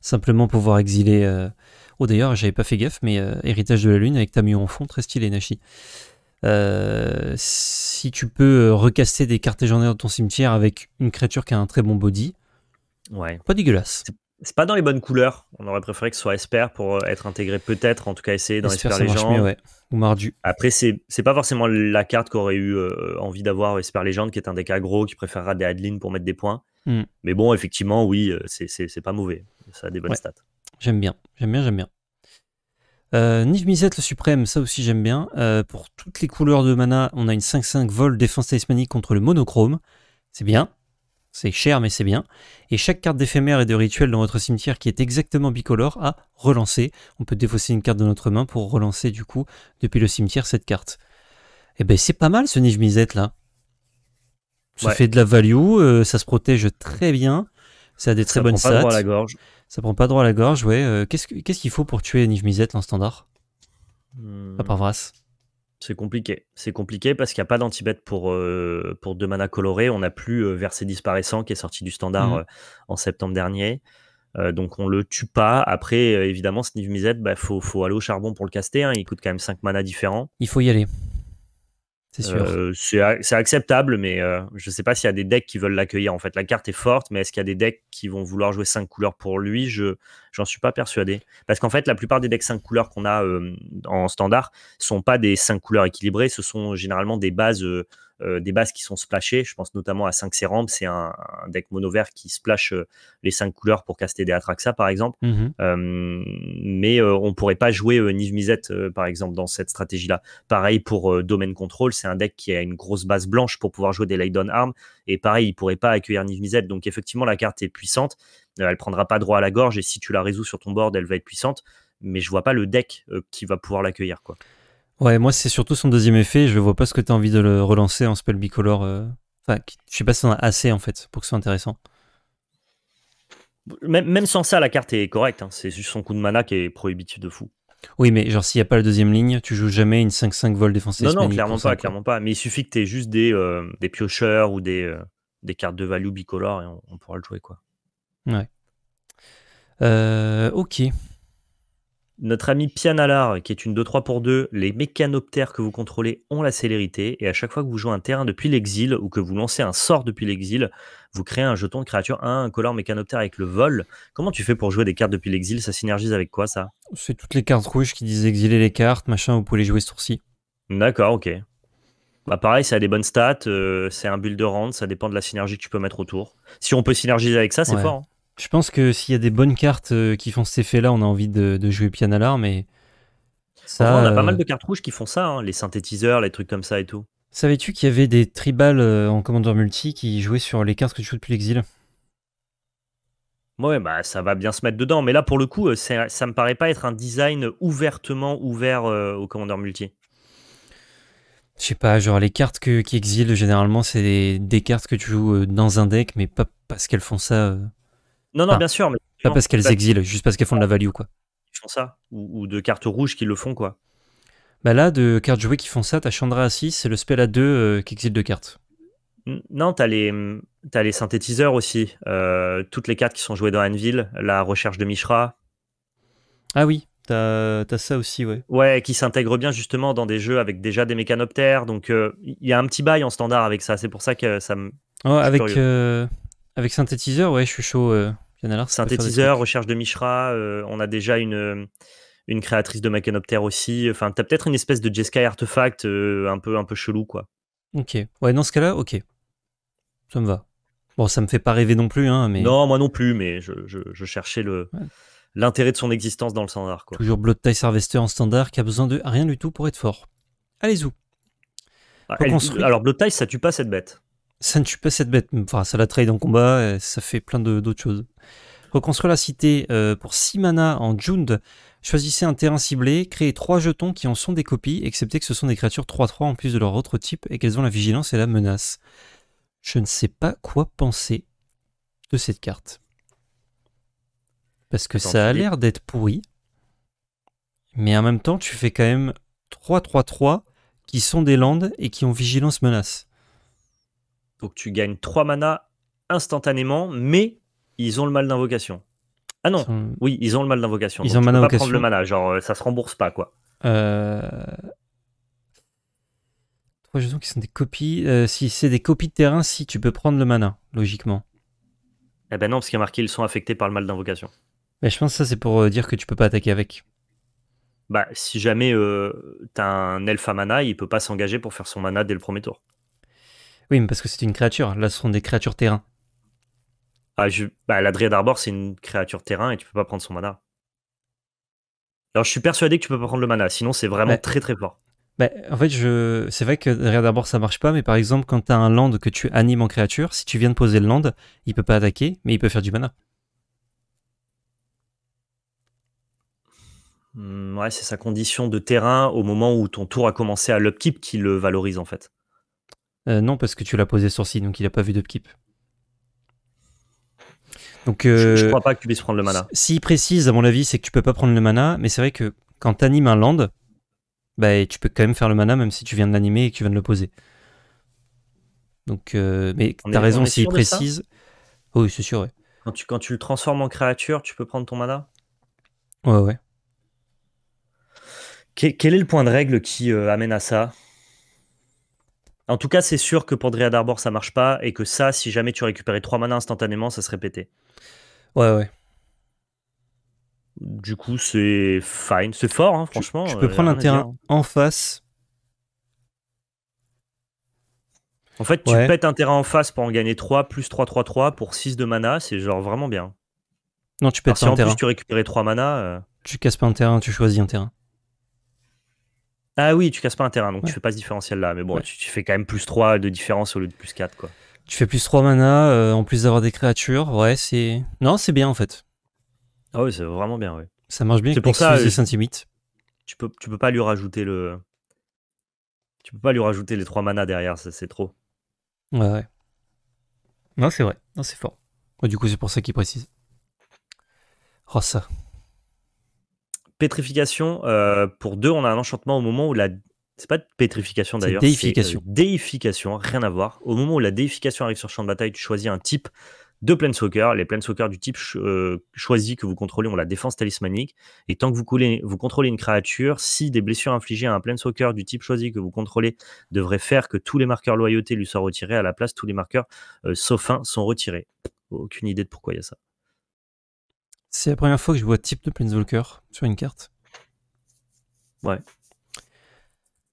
simplement pouvoir exiler. Euh, Oh d'ailleurs, j'avais pas fait gaffe, mais euh, Héritage de la Lune avec Tamio en fond, très stylé Nashi. Euh, si tu peux euh, recaster des cartes légendaires de ton cimetière avec une créature qui a un très bon body, ouais. pas dégueulasse. C'est pas dans les bonnes couleurs. On aurait préféré que ce soit Esper pour être intégré, peut-être, en tout cas essayer dans Esper, Esper Légende. Ou Mardu. Après, c'est pas forcément la carte qu'aurait eu envie d'avoir Esper Légende, qui est un deck gros qui préférera des Adeline pour mettre des points. Hmm. Mais bon, effectivement, oui, c'est pas mauvais. Ça a des bonnes stats. J'aime bien, j'aime bien, j'aime bien. Euh, misette le suprême, ça aussi j'aime bien. Euh, pour toutes les couleurs de mana, on a une 5-5 vol défense talismanique contre le monochrome. C'est bien. C'est cher, mais c'est bien. Et chaque carte d'éphémère et de rituel dans votre cimetière qui est exactement bicolore à relancer. On peut défausser une carte de notre main pour relancer du coup depuis le cimetière cette carte. Et eh ben c'est pas mal ce Niv Mizzet là. Ça fait de la value, euh, ça se protège très bien, ça a des très bonnes stats. à la gorge. Ça prend pas droit à la gorge, ouais. Euh, qu'est-ce qu'il faut pour tuer Niv Misette en standard À part hmm. Vras C'est compliqué. C'est compliqué parce qu'il n'y a pas d'antibet pour, euh, pour deux manas colorés. On n'a plus euh, versé Disparaissant qui est sorti du standard hmm. en septembre dernier. donc on le tue pas. Après, évidemment, ce Niv Misette, bah, il faut, aller au charbon pour le caster. Hein. Il coûte quand même 5 manas différents. Il faut y aller. Euh, c'est acceptable, mais euh, je ne sais pas s'il y a des decks qui veulent l'accueillir. En fait, la carte est forte, mais est-ce qu'il y a des decks qui vont vouloir jouer 5 couleurs pour lui Je j'en suis pas persuadé. Parce qu'en fait, la plupart des decks 5 couleurs qu'on a euh, en standard sont pas des 5 couleurs équilibrées, ce sont généralement des bases euh, des bases qui sont splashées. Je pense notamment à 5 Sérambe, c'est un, deck mono vert qui splash euh, les 5 couleurs pour caster des Atraxa par exemple. Mhm. Euh, mais on ne pourrait pas jouer Niv Mizet par exemple dans cette stratégie-là. Pareil pour Domain Control, c'est un deck qui a une grosse base blanche pour pouvoir jouer des Leyden Arm. Et pareil, il pourrait pas accueillir Niv Mizet. Donc effectivement, la carte est puissante. elle prendra pas droit à la gorge. Et si tu la résous sur ton board, elle va être puissante. Mais je vois pas le deck qui va pouvoir l'accueillir. quoi. Ouais, moi c'est surtout son deuxième effet, je vois pas ce que tu as envie de le relancer en spell bicolore. Euh. Enfin, je sais pas si on a assez en fait pour que ce soit intéressant. Même, sans ça, la carte est correcte, hein. c'est juste son coup de mana qui est prohibitif de fou. Oui, mais genre s'il n'y a pas la deuxième ligne, tu joues jamais une 5-5 vol défense. Non, non, clairement pas, clairement pas. Mais il suffit que tu aies juste des, euh, des piocheurs ou des, euh, des cartes de value bicolore et on, pourra le jouer quoi. Ouais. ok. Notre ami Pianalar, qui est une 2-3 pour 2, les mécanoptères que vous contrôlez ont la célérité, et à chaque fois que vous jouez un terrain depuis l'exil ou que vous lancez un sort depuis l'exil, vous créez un jeton de créature 1, un color mécanoptère avec le vol. Comment tu fais pour jouer des cartes depuis l'exil Ça synergise avec quoi ça C'est toutes les cartes rouges qui disent exiler les cartes, machin, vous pouvez les jouer ce tour D'accord, ok. Bah pareil, ça a des bonnes stats, euh, c'est un build de rente, ça dépend de la synergie que tu peux mettre autour. Si on peut synergiser avec ça, c'est fort. Hein. Je pense que s'il y a des bonnes cartes euh, qui font cet effet-là, on a envie de, jouer Pianalar, mais. Ça, on a pas mal de euh, cartes rouges qui font ça, hein, les synthétiseurs, les trucs comme ça et tout. Savais-tu qu'il y avait des tribales euh, en Commander multi qui jouaient sur les cartes que tu joues depuis l'exil Ouais, bah ça va bien se mettre dedans. Mais là, pour le coup, ça, me paraît pas être un design ouvertement ouvert au commandeur multi. Je sais pas, genre les cartes qui exilent, généralement, c'est des, cartes que tu joues dans un deck, mais pas parce qu'elles font ça non, non, bien sûr. Mais pas parce qu'elles exilent, juste parce qu'elles font de la value, quoi. Ils font ça. Ou, de cartes rouges qui le font, quoi. Bah là, de cartes jouées qui font ça, t'as Chandra à 6 et le spell à 2 euh, qui exile deux cartes. Non, t'as les, as les synthétiseurs aussi. Euh, toutes les cartes qui sont jouées dans Anvil, la recherche de Mishra. Ah oui, t'as as ça aussi, ouais. Ouais, qui s'intègre bien justement dans des jeux avec déjà des mécanoptères. Donc il euh, y a un petit bail en standard avec ça. C'est pour ça que ça me. Oh, avec. Avec synthétiseur, ouais, je suis chaud. Euh, synthétiseur, recherche de Mishra. Euh, on a déjà une, euh, une créatrice de Macanopter aussi. Enfin, t'as peut-être une espèce de Jeskai artefact un, peu, un peu chelou, quoi. Ok. Ouais, dans ce cas-là, ok. Ça me va. Bon, ça me fait pas rêver non plus, hein, mais... Non, moi non plus, mais je, je, cherchais le... L'intérêt de son existence dans le standard. Quoi. Toujours Blood Tice Harvester en standard qui a besoin de rien du tout pour être fort. Allez-y. Ah, Alors, Blood Tice, ça tue pas cette bête ça ne tue pas cette bête. Enfin, ça la dans en combat, euh, ça fait plein d'autres choses. Reconstruire la cité euh, pour 6 mana en Jund. Choisissez un terrain ciblé, créez 3 jetons qui en sont des copies, excepté que ce sont des créatures 3-3 en plus de leur autre type et qu'elles ont la vigilance et la menace. Je ne sais pas quoi penser de cette carte. Parce que ça a l'air d'être pourri, mais en même temps, tu fais quand même 3-3-3 qui sont des landes et qui ont vigilance menace. Donc tu gagnes 3 mana instantanément, mais ils ont le mal d'invocation. Ah non, oui, ils ont le mal d'invocation. Ils donc ont pas prendre le mana, genre euh, ça se rembourse pas quoi. Euh... Trois jetons qui sont des copies. Euh, si c'est des copies de terrain, si tu peux prendre le mana, logiquement. Eh ben non, parce qu'il y a marqué ils sont affectés par le mal d'invocation. Mais je pense que ça c'est pour euh, dire que tu peux pas attaquer avec. Bah si jamais t'as un elfe à mana, il peut pas s'engager pour faire son mana dès le premier tour. Oui, mais parce que c'est une créature. Là, ce sont des créatures terrain. Ah, je... Bah, la d'Arbor, c'est une créature terrain et tu peux pas prendre son mana. Alors, je suis persuadé que tu peux pas prendre le mana, sinon c'est vraiment bah, très très fort. Bah, en fait, je... c'est vrai que l'Adria d'Arbor, ça marche pas, mais par exemple, quand tu as un land que tu animes en créature, si tu viens de poser le land, il peut pas attaquer, mais il peut faire du mana. Hmm, ouais, c'est sa condition de terrain au moment où ton tour a commencé à l'upkeep qui le valorise en fait. Euh, non, parce que tu l'as posé sur SI, donc il n'a pas vu d'upkeep. Donc, euh, je, ne crois pas que tu puisses prendre le mana. S'il précise, à mon avis, c'est que tu peux pas prendre le mana, mais c'est vrai que quand tu animes un land, bah, tu peux quand même faire le mana, même si tu viens de l'animer et que tu viens de le poser. Donc, euh, mais tu as raison, s'il précise. oui, c'est sûr, Quand tu, quand tu le transformes en créature, tu peux prendre ton mana Ouais, ouais. quel est le point de règle qui amène à ça en tout cas, c'est sûr que pour Drea d'Arbor, ça marche pas et que ça, si jamais tu récupérais 3 manas instantanément, ça se répétait. Ouais, ouais. Du coup, c'est fine. C'est fort, hein, franchement. Tu, peux prendre un terrain en face. En fait, tu pètes un terrain en face pour en gagner 3, plus 3, 3, 3 pour 6 de mana. C'est genre vraiment bien. Non, tu pètes Alors, si en terrain. plus tu récupérais 3 manas. Euh, tu casses pas un terrain, tu choisis un terrain. Ah oui, tu casses pas un terrain, donc tu fais pas ce différentiel là. Mais bon, tu, fais quand même plus 3 de différence au lieu de plus 4, quoi. Tu fais plus 3 mana euh, en plus d'avoir des créatures. Ouais, c'est. Non, c'est bien en fait. Ah oui, c'est vraiment bien, ouais. Ça marche bien. C'est pour ça. limite euh, tu peux, tu peux pas lui rajouter le. Tu peux pas lui rajouter les 3 mana derrière, c'est trop. Ouais, ouais. Non, c'est vrai. Non, c'est fort. Du coup, c'est pour ça qu'il précise. Oh, ça pétrification. Euh, pour deux, on a un enchantement au moment où la. C'est pas de pétrification d'ailleurs. Déification. Euh, déification, rien à voir. Au moment où la déification arrive sur champ de bataille, tu choisis un type de planeswalker. Les planeswalkers du type euh, choisi que vous contrôlez ont la défense talismanique. Et tant que vous, vous contrôlez une créature, si des blessures infligées à un planeswalker du type choisi que vous contrôlez devraient faire que tous les marqueurs loyauté lui soient retirés, à la place, tous les marqueurs sauf un sont retirés. Aucune idée de pourquoi il y a ça. C'est la première fois que je vois type de Planeswalker sur une carte. Ouais.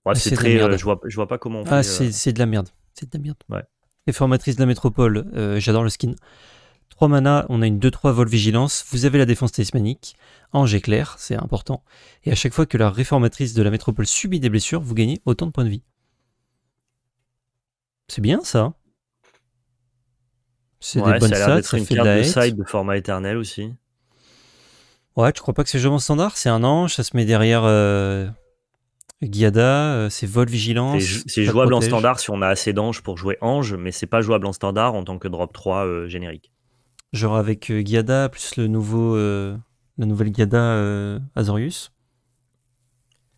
Ah, ouais c'est très. Euh, je, vois, pas comment on ah, fait. Ah, c'est de la merde. C'est de la merde. Ouais. Réformatrice de la métropole, euh, j'adore le skin. 3 mana, on a une 2-3 vol vigilance. Vous avez la défense talismanique. ange éclair, clair, c'est important. Et à chaque fois que la réformatrice de la métropole subit des blessures, vous gagnez autant de points de vie. C'est bien ça. C'est des bonnes ça a d'être une carte de format éternel aussi. Ouais, tu crois pas que c'est en standard C'est un ange, ça se met derrière euh, euh c'est vol vigilance. C'est jouable en standard si on a assez d'anges pour jouer ange, mais c'est pas jouable en standard en tant que drop 3 euh, générique. Genre avec euh, Giada plus le nouveau, la nouvelle Giada Azorius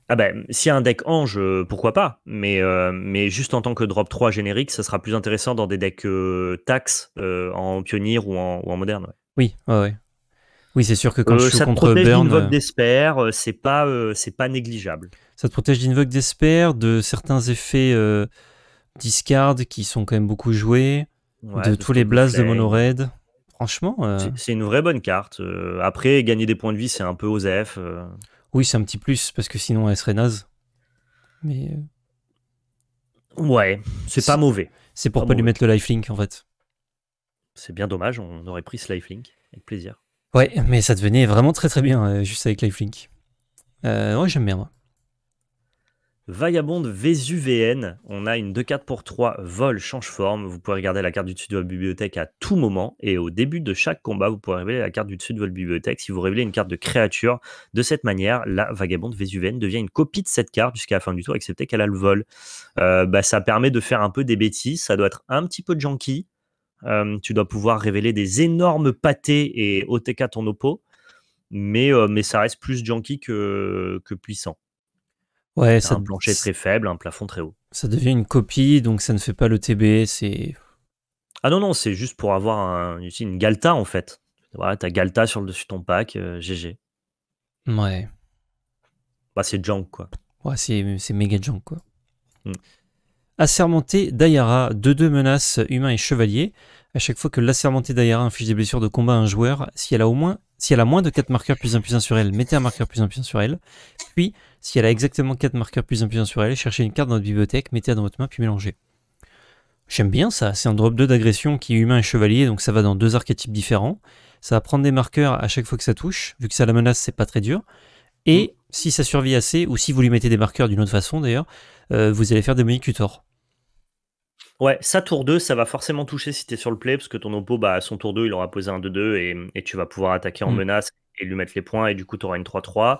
ah ben, s'il y a un deck ange, pourquoi pas mais, mais juste en tant que drop 3 générique, ça sera plus intéressant dans des decks tax en pionnier ou en, moderne. Oui, ouais, ouais. Oui, c'est sûr que quand euh, je suis ça te protège d'Invoke euh, d'Esper, euh, c'est pas, négligeable. Ça te protège d'Invoke d'Esper, de certains effets discard qui sont quand même beaucoup joués, de, tous les blasts de mono raid. Franchement. C'est une vraie bonne carte. après, gagner des points de vie, c'est un peu OZF. Oui, c'est un petit plus, parce que sinon, elle serait naze. Mais. Ouais, c'est pas mauvais. C'est pour pas, pas lui mettre le lifelink, en fait. C'est bien dommage, on aurait pris ce lifelink, avec plaisir. Ouais, mais ça devenait vraiment très très bien euh, juste avec Lifelink. Euh, ouais, j'aime bien moi. Vagabonde Vésuvienne, on a une 2-4 pour 3 vol change forme. Vous pouvez regarder la carte du dessus de votre bibliothèque à tout moment et au début de chaque combat, vous pouvez révéler la carte du dessus de votre bibliothèque. Si vous révélez une carte de créature, de cette manière, la Vagabonde Vésuvienne devient une copie de cette carte jusqu'à la fin du tour, excepté qu'elle a le vol. Euh, bah, ça permet de faire un peu des bêtises, ça doit être un petit peu de janky. Euh, tu dois pouvoir révéler des énormes pâtés et OTK ton oppo. Mais, euh, mais ça reste plus janky que, que puissant. Ouais, ça, un plancher très faible, un plafond très haut. Ça devient une copie, donc ça ne fait pas le TB. C'est ah non non, c'est juste pour avoir une Galta en fait. Voilà, t'as Galta sur le dessus de ton pack, GG. Euh, ouais. Bah c'est junk quoi. Ouais, c'est méga junk quoi. Mm. Assermenté d'Ayara, de deux menaces humain et chevalier. À chaque fois que l'assermenté d'Ayara inflige des blessures de combat à un joueur, si elle a au moins si elle a moins de 4 marqueurs plus 1 plus sur elle, mettez un marqueur plus 1 plus sur elle. Puis, si elle a exactement 4 marqueurs plus 1 plus sur elle, cherchez une carte dans votre bibliothèque, mettez-la dans votre main, puis mélangez. J'aime bien ça, c'est un drop 2 d'agression qui est humain et chevalier, donc ça va dans deux archétypes différents. Ça va prendre des marqueurs à chaque fois que ça touche, vu que ça la menace, c'est pas très dur. Et mm. si ça survit assez, ou si vous lui mettez des marqueurs d'une autre façon d'ailleurs, euh, vous allez faire des monicutors. Ouais, ça tour 2, ça va forcément toucher si tu es sur le play, parce que ton oppo, bah, à son tour 2, il aura posé un 2-2 et, tu vas pouvoir attaquer en hmm. menace et lui mettre les points, et du coup, tu auras une 3-3.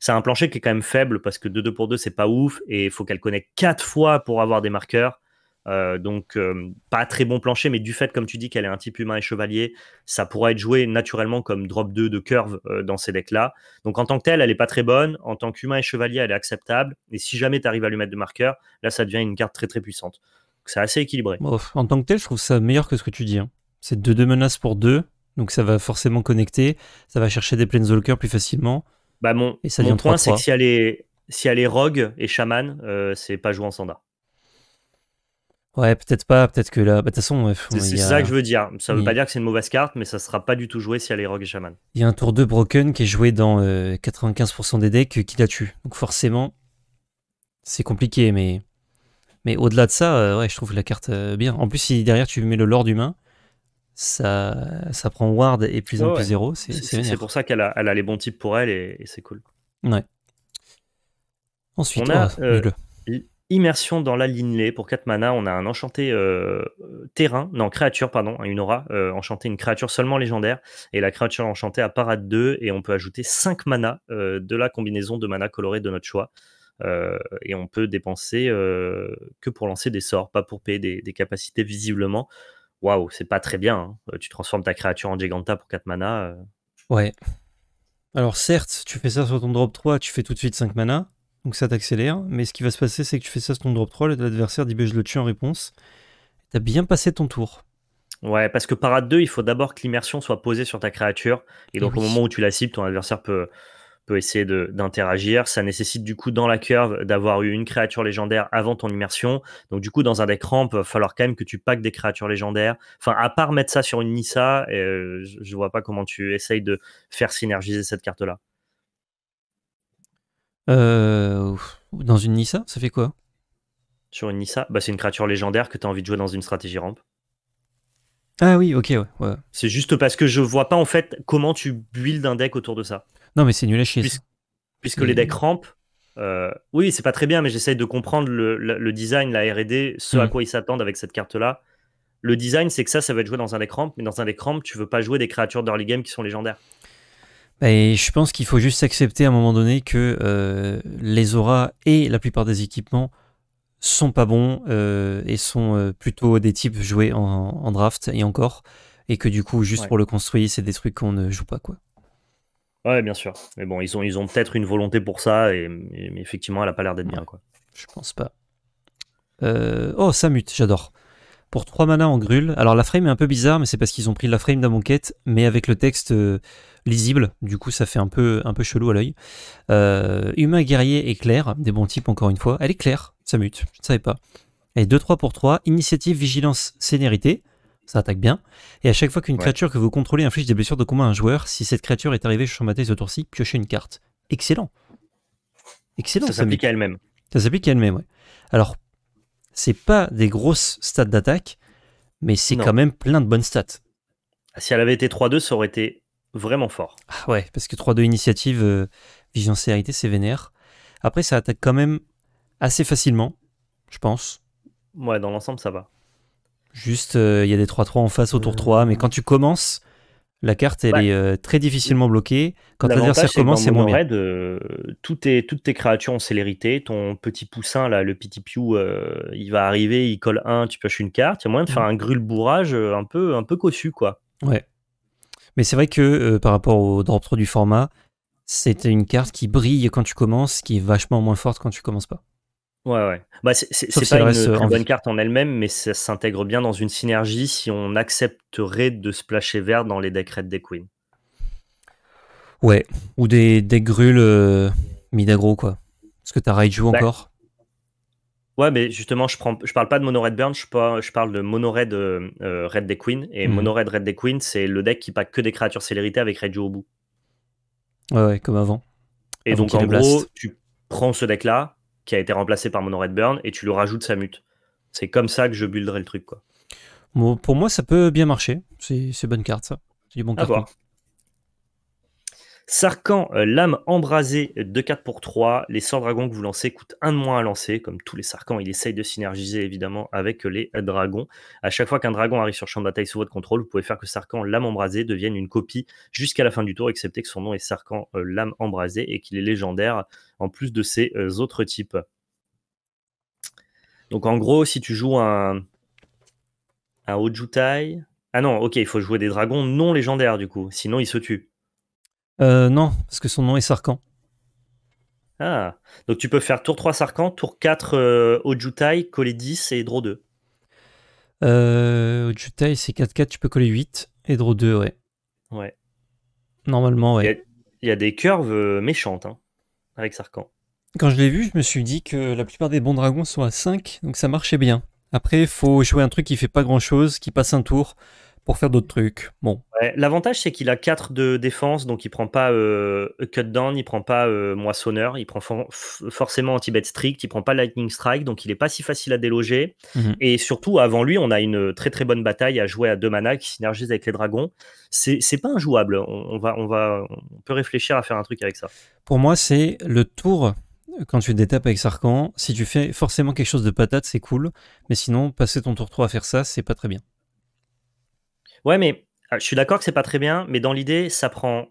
C'est un plancher qui est quand même faible, parce que 2-2 pour 2, c'est pas ouf, et il faut qu'elle connecte 4 fois pour avoir des marqueurs. Euh, donc, euh, pas très bon plancher, mais du fait, comme tu dis, qu'elle est un type humain et chevalier, ça pourra être joué naturellement comme drop 2 de curve euh, dans ces decks-là. Donc, en tant que telle, elle est pas très bonne. En tant qu'humain et chevalier, elle est acceptable. Et si jamais tu arrives à lui mettre de marqueurs là, ça devient une carte très très puissante c'est assez équilibré. en tant que tel, je trouve ça meilleur que ce que tu dis. Hein. C'est deux, 2 menaces pour deux, donc ça va forcément connecter, ça va chercher des Planeswalkers plus facilement. Bah mon, et ça mon point, c'est que si elle est, si elle est rogue et chaman, euh, c'est pas joué en sanda. Ouais, peut-être pas, peut-être que là. Bah, de toute façon, c'est ça que je veux dire. Ça veut pas dire que c'est une mauvaise carte, mais ça sera pas du tout joué si elle est Rogue et Shaman. Il y a un tour 2 Broken qui est joué dans 95% euh, des decks qui la tue. Donc forcément, c'est compliqué, mais. Mais au-delà de ça, euh, je trouve la carte euh, bien. En plus, si derrière tu mets le lord humain, ça, ça prend ward et plus en plus zéro. C'est pour ça qu'elle a, les bons types pour elle et, c'est cool. Ouais. Ensuite, oh, euh, immersion dans la Linley. Pour 4 mana, on a un enchanté terrain, non, créature, pardon, une aura, enchanté une créature seulement légendaire. Et la créature enchantée a parade 2 et on peut ajouter 5 mana de la combinaison de mana colorée de notre choix. Euh, et on peut dépenser euh, que pour lancer des sorts, pas pour payer des, capacités visiblement. Waouh, c'est pas très bien. Hein. Euh, tu transformes ta créature en Giganta pour 4 mana. Ouais. Alors certes, tu fais ça sur ton drop 3, tu fais tout de suite 5 mana, donc ça t'accélère. Mais ce qui va se passer, c'est que tu fais ça sur ton drop 3, l'adversaire dit je le tue en réponse. T'as bien passé ton tour. Ouais, parce que parade 2, il faut d'abord que l'immersion soit posée sur ta créature. Et donc au moment où tu la cibles, ton adversaire peut, essayer d'interagir. Ça nécessite du coup dans la curve d'avoir eu une créature légendaire avant ton immersion. Donc du coup dans un deck ramp, va falloir quand même que tu packs des créatures légendaires. Enfin à part mettre ça sur une Nissa, et euh, je vois pas comment tu essayes de faire synergiser cette carte là. Euh, dans une Nissa, ça fait quoi Sur une Nissa, bah, c'est une créature légendaire que tu as envie de jouer dans une stratégie rampe. Ah oui, ok, ouais. C'est juste parce que je vois pas en fait comment tu builds un deck autour de ça. Non, mais c'est nul à chier. puisque les decks ramp, euh, oui, c'est pas très bien, mais j'essaye de comprendre le, design, la RD, ce à hmm. quoi ils s'attendent avec cette carte-là. Le design, c'est que ça, ça va être joué dans un deck ramp, mais dans un deck ramp, tu veux pas jouer des créatures d'early game qui sont légendaires. Bah, et je pense qu'il faut juste accepter à un moment donné que euh, les auras et la plupart des équipements sont pas bons euh, et sont plutôt des types joués en, draft et encore. Et que du coup, juste pour le construire, c'est des trucs qu'on ne joue pas. quoi. Ouais, bien sûr. Mais bon, ils ont, ils ont peut-être une volonté pour ça, et, mais effectivement, elle a pas l'air d'être bien, quoi. Je pense pas. Euh, oh, ça mute, j'adore. Pour 3 manas en grûle. Alors la frame est un peu bizarre, mais c'est parce qu'ils ont pris la frame d'un mais avec le texte euh, lisible. Du coup, ça fait un peu, un peu chelou à l'œil. Euh, humain guerrier et clair, des bons types encore une fois. Elle est claire, ça mute, je ne savais pas. Et 2-3 pour 3, initiative, vigilance, sénérité ça attaque bien. Et à chaque fois qu'une créature que vous contrôlez inflige des blessures de combat à un joueur, si cette créature est arrivée sur ma ce tour-ci, piochez une carte. Excellent. Excellent. Ça, s'applique à elle-même. Ça s'applique à elle-même, ouais. Alors, c'est pas des grosses stats d'attaque, mais c'est quand même plein de bonnes stats. Si elle avait été 3-2, ça aurait été vraiment fort. Ah ouais, parce que 3-2 initiative, euh, vision c'est vénère. Après, ça attaque quand même assez facilement, je pense. Ouais, dans l'ensemble, ça va. Juste, euh, il y a des 3-3 en face au tour 3, mais euh. quand tu commences, la carte, elle est euh, très difficilement bloquée. Quand l'adversaire commence, c'est moins bien. tout est, toutes tes créatures ont célérité. Ton petit poussin, là, le petit piou, il va arriver, il colle un, tu pioches une carte. Il y a moyen de faire un grul bourrage un peu, un peu cossu, quoi. Ouais. Mais c'est vrai que par rapport au drop 3 du format, c'était une carte qui brille quand tu commences, qui est vachement moins forte quand tu commences pas. Ouais, ouais. Bah, c'est pas une euh, bonne carte en elle-même, mais ça s'intègre bien dans une synergie si on accepterait de splasher vert dans les decks red Deck Queen Ouais, ou des, decks grules euh, midagro quoi. Est-ce que t'as Raiju bah. encore Ouais, mais justement, je, prends, parle pas de mono red burn, je, parle, de mono red euh, red Deck Queen Et mhm. mono red red Deck Queen, c'est le deck qui pack que des créatures célérité avec Raiju au bout. Ouais, ouais, comme avant. Et donc en gros, tu prends ce deck là, qui a été remplacé par Mono burn et tu lui rajoutes sa mute. C'est comme ça que je builderai le truc. quoi. Bon, pour moi, ça peut bien marcher. C'est bonne carte, ça. C'est du bon carton. Sarkhan, euh, l'âme embrasée de 4 pour 3. Les 100 dragons que vous lancez coûtent 1 de moins à lancer. Comme tous les Sarkans, il essaye de synergiser évidemment avec les dragons. À chaque fois qu'un dragon arrive sur champ de bataille sous votre contrôle, vous pouvez faire que Sarkhan, l'âme embrasée, devienne une copie jusqu'à la fin du tour, excepté que son nom est Sarkhan, euh, l'âme embrasée, et qu'il est légendaire en plus de ses euh, autres types. Donc en gros, si tu joues un, un Ojutai. Ah non, ok, il faut jouer des dragons non légendaires du coup, sinon ils se tuent. Euh, non, parce que son nom est Sarkhan. Ah, donc tu peux faire tour 3 Sarkhan, tour 4 euh, Ojutai, coller 10 et draw 2. Euh, Ojutai, c'est 4-4, tu peux coller 8 et draw 2, ouais. Ouais. Normalement, ouais. Il y, a des curves euh, méchantes hein, avec Sarkhan. Quand je l'ai vu, je me suis dit que la plupart des bons dragons sont à 5, donc ça marchait bien. Après, il faut jouer un truc qui fait pas grand chose, qui passe un tour pour faire d'autres trucs. Bon. L'avantage, c'est qu'il a 4 de défense, donc il prend pas euh, cut down, il prend pas euh, moissonneur, il prend forcément anti-bet strict, il prend pas lightning strike, donc il est pas si facile à déloger. Mhm. Et surtout, avant lui, on a une très très bonne bataille à jouer à deux mana qui synergise avec les dragons. C'est pas injouable. On, va, on, va, peut réfléchir à faire un truc avec ça. Pour moi, c'est le tour quand tu détapes avec Sarkhan. Si tu fais forcément quelque chose de patate, c'est cool. Mais sinon, passer ton tour 3 à faire ça, c'est pas très bien. Ouais, mais ah, je suis d'accord que c'est pas très bien, mais dans l'idée, ça prend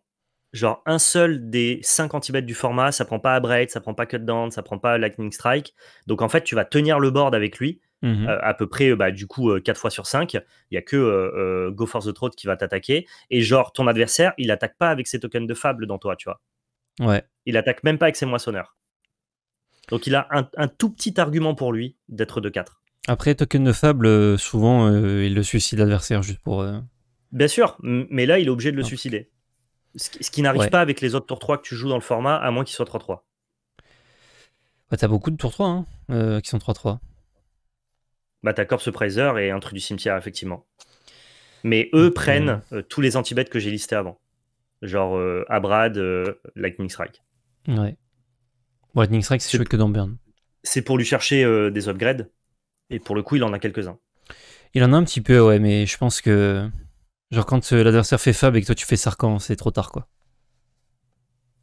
genre un seul des 5 antibêtes du format, ça prend pas Abrade, ça prend pas Cut Down, ça prend pas Lightning Strike. Donc en fait, tu vas tenir le board avec lui. Mhm. Euh, à peu près bah, du coup 4 euh, fois sur 5 il y a que euh, Go Force the Throat qui va t'attaquer et genre ton adversaire il attaque pas avec ses tokens de fable dans toi tu vois ouais il attaque même pas avec ses moissonneurs donc il a un, un tout petit argument pour lui d'être de 4 après, token de fable, euh, souvent, euh, il le suicide l'adversaire juste pour. Euh, Bien sûr, mais là, il est obligé de le suicider. Ce qui, n'arrive pas avec les autres tours 3 que tu joues dans le format, à moins qu'ils soient 3-3. Bah, t'as beaucoup de tour 3 hein, qui sont 3-3. Bah, t'as Corpse et un truc du cimetière, effectivement. Mais eux prennent tous les antibêtes que j'ai listés avant. Genre Abrad, Lightning Strike. Ouais. Lightning Strike, c'est joué que dans Burn. C'est pour lui chercher des upgrades et pour le coup, il en a quelques-uns. Il en a un petit peu, ouais, mais je pense que. Genre, quand euh, l'adversaire fait Fab et que toi tu fais Sarcan, c'est trop tard, quoi.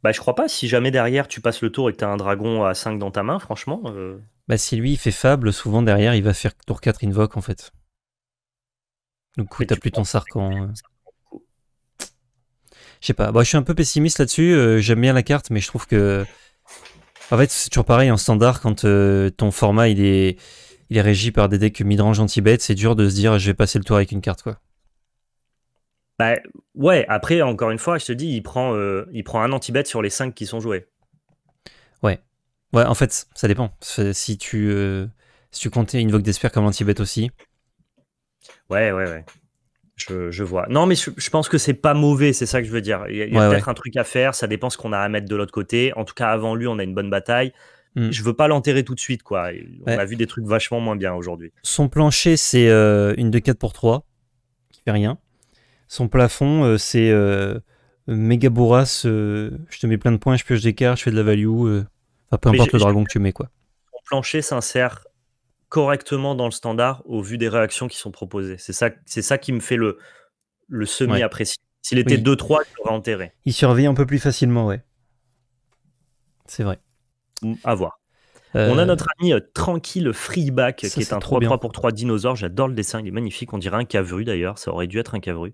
Bah, je crois pas. Si jamais derrière tu passes le tour et que t'as un dragon à 5 dans ta main, franchement. Euh. Bah, si lui il fait Fable, souvent derrière il va faire tour 4 Invoke, en fait. Donc coup, t'as plus ton sarcan. Je sais pas. Bah, je suis un peu pessimiste là-dessus. Euh, j'aime bien la carte, mais je trouve que. En fait, c'est toujours pareil en standard quand ton format il est il est régi par des decks midrange anti-bet, c'est dur de se dire je vais passer le tour avec une carte quoi. Bah ouais, après encore une fois, je te dis, il prend, euh, il prend un anti-bet sur les 5 qui sont joués. Ouais. Ouais, en fait, ça dépend. Si tu, euh, si tu comptais Invoke comme anti-bet aussi. Ouais, ouais, ouais. Je, je vois. Non, mais je, pense que c'est pas mauvais, c'est ça que je veux dire. Il y a, peut-être un truc à faire, ça dépend ce qu'on a à mettre de l'autre côté. En tout cas, avant lui, on a une bonne bataille. Hmm. Je veux pas l'enterrer tout de suite, quoi. On a vu des trucs vachement moins bien aujourd'hui. Son plancher, c'est euh, une de 4 pour 3, qui fait rien. Son plafond, euh, c'est euh, méga je te mets plein de points, je pioche des cartes, je fais de la value. peu importe le dragon que tu mets, quoi. Son plancher s'insère correctement dans le standard au vu des réactions qui sont proposées. C'est ça, ça qui me fait le, le semi-apprécié. S'il était 2-3, je l'aurais enterré. Il surveille un peu plus facilement, ouais. C'est vrai à euh, On a notre ami euh, Tranquille Freeback, qui est, un 3-3 pour 3 dinosaure. J'adore le dessin, il est magnifique. On dirait un cavru d'ailleurs, ça aurait dû être un cavru.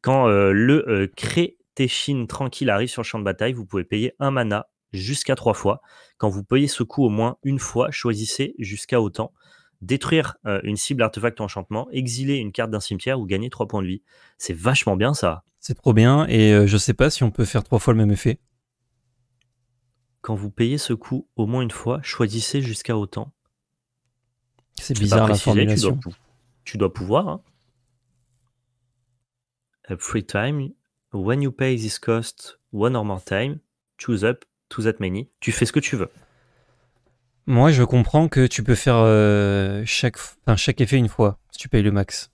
Quand euh, le le Crétéchine Tranquille arrive sur le champ de bataille, vous pouvez payer un mana jusqu'à 3 fois. Quand vous payez ce coup au moins une fois, choisissez jusqu'à autant. Détruire une cible, artefact ou enchantement, exiler une carte d'un cimetière ou gagner 3 points de vie. C'est vachement bien ça. C'est trop bien et je sais pas si on peut faire trois fois le même effet quand vous payez ce coût au moins une fois, choisissez jusqu'à autant. C'est bizarre la formulation. Tu dois, pouvoir. free hein. time. When you pay this cost one or more time, choose up to that many. Tu fais ce que tu veux. Moi, je comprends que tu peux faire euh, chaque, chaque effet une fois si tu payes le max.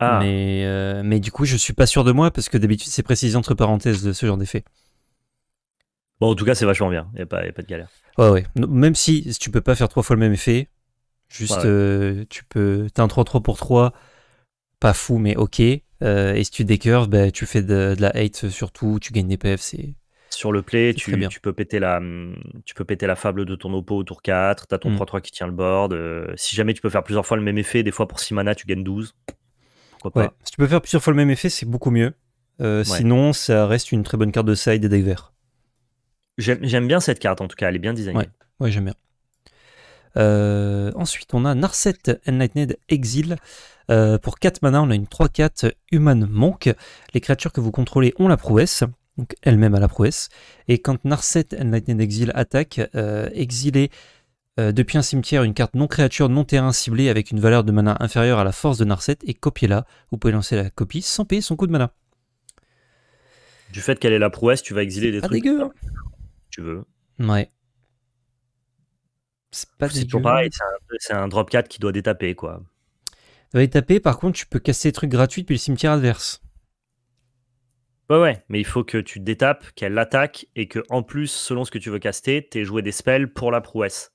Ah. Mais, euh, mais du coup, je suis pas sûr de moi parce que d'habitude, c'est précisé entre parenthèses de ce genre d'effet. Bon, en tout cas, c'est vachement bien. Il n'y a, pas de galère. Ouais, ouais. Même si tu peux pas faire trois fois le même effet, juste euh, tu peux. T'as un 3-3 pour 3, pas fou, mais ok. Euh, et si tu décurves, ben, tu fais de, la hate sur tout, tu gagnes des PF. Sur le play, tu, peux péter la, hum, tu peux péter la fable de ton oppo au tour 4, tu as ton 3-3 mm. qui tient le board. Euh, si jamais tu peux faire plusieurs fois le même effet, des fois pour 6 mana, tu gagnes 12. Pourquoi Si tu peux faire plusieurs fois le même effet, c'est beaucoup mieux. Sinon, ça reste une très bonne carte de side et deck vert. J'aime bien cette carte en tout cas, elle est bien designée. Ouais, j'aime bien. Euh, ensuite, on a Narset Enlightened Exile euh, pour 4 mana, on a une 3-4 Human Monk. Les créatures que vous contrôlez ont la prouesse, donc elle-même a la prouesse. Et quand Narset Enlightened Exile attaque, euh, exilez depuis un cimetière une carte non créature, non terrain ciblée avec une valeur de mana inférieure à la force de Narset et copiez-la. Vous pouvez lancer la copie sans payer son coût de mana. Du fait qu'elle est la prouesse, tu vas exiler des trucs. Hein tu veux. Ouais. C'est pas C'est toujours pareil, c'est un, drop 4 qui doit détaper, quoi. Doit détaper, par contre, tu peux casser des trucs gratuits depuis le cimetière adverse. Ouais, ouais, mais il faut que tu détapes, qu'elle l'attaque, et que en plus, selon ce que tu veux caster, t'es joué des spells pour la prouesse.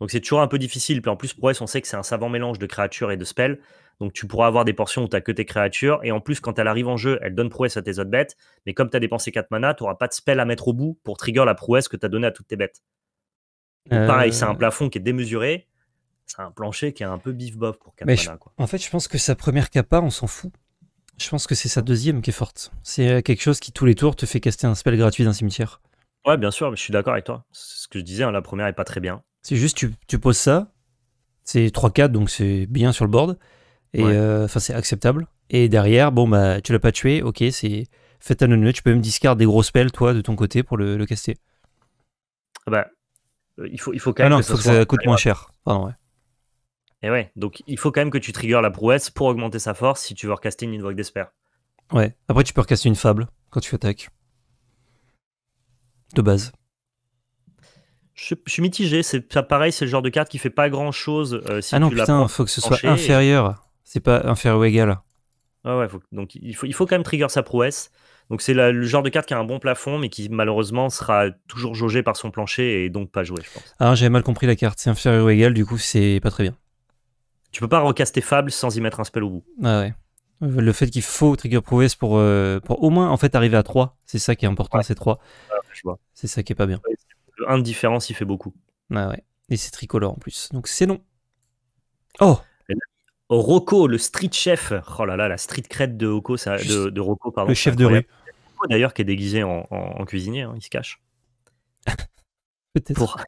Donc c'est toujours un peu difficile, puis en plus, prouesse, on sait que c'est un savant mélange de créatures et de spells. Donc tu pourras avoir des portions où t'as que tes créatures. Et en plus, quand elle arrive en jeu, elle donne prouesse à tes autres bêtes. Mais comme tu as dépensé 4 mana, tu n'auras pas de spell à mettre au bout pour trigger la prouesse que tu as donnée à toutes tes bêtes. Euh, pareil, c'est un plafond qui est démesuré. C'est un plancher qui est un peu bif-bof pour 4 En fait, je pense que sa première capa, on s'en fout. Je pense que c'est sa deuxième qui est forte. C'est euh, quelque chose qui, tous les tours, te fait caster un spell gratuit d'un cimetière. Ouais, bien sûr, je suis d'accord avec toi. C'est ce que je disais, hein, la première est pas très bien. C'est juste, tu, tu poses ça, c'est 3-4, donc c'est bien sur le board. Et euh, enfin, c'est acceptable. Et derrière, bon, bah, tu l'as pas tué, ok, c'est fait anonyme. Tu peux même discard des grosses pelles, toi, de ton côté, pour le, le caster. Ah bah, euh, il faut, il faut quand ah même. que, ça, ça coûte moins cher. Pardon, ouais. Et ouais, donc il faut quand même que tu triggers la prouesse pour augmenter sa force si tu veux recaster une invoque d'esper. Ouais, après tu peux recaster une fable quand tu attaques. De base. Je, suis mitigé, c'est pareil, c'est le genre de carte qui fait pas grand chose. Euh, ah non, putain, faut que ce soit inférieur. C'est pas inférieur ou égal. Ah ouais, donc il faut, il faut quand même trigger sa prouesse. Donc c'est le genre de carte qui a un bon plafond, mais qui malheureusement sera toujours jaugé par son plancher et donc pas joué, je pense. Ah, j'avais mal compris la carte. C'est inférieur ou égal, du coup, c'est pas très bien. Tu peux pas recaster Fable sans y mettre un spell au bout. Ah ouais. Euh, le fait qu'il faut trigger prouesse pour, euh, au moins en fait arriver à 3, c'est ça qui est important, ouais. c'est 3. Ah, vois. c'est ça qui est pas bien. Un de différence, il fait beaucoup. Ah ouais. Et c'est tricolore en plus. Donc c'est non. Oh Rocco, le street chef. Oh là là, la street crête de, Rocco, ça, de, pardon. Le chef de rue. D'ailleurs, qui est déguisé en, cuisinier, hein, il se cache. [LAUGHS] Peut-être.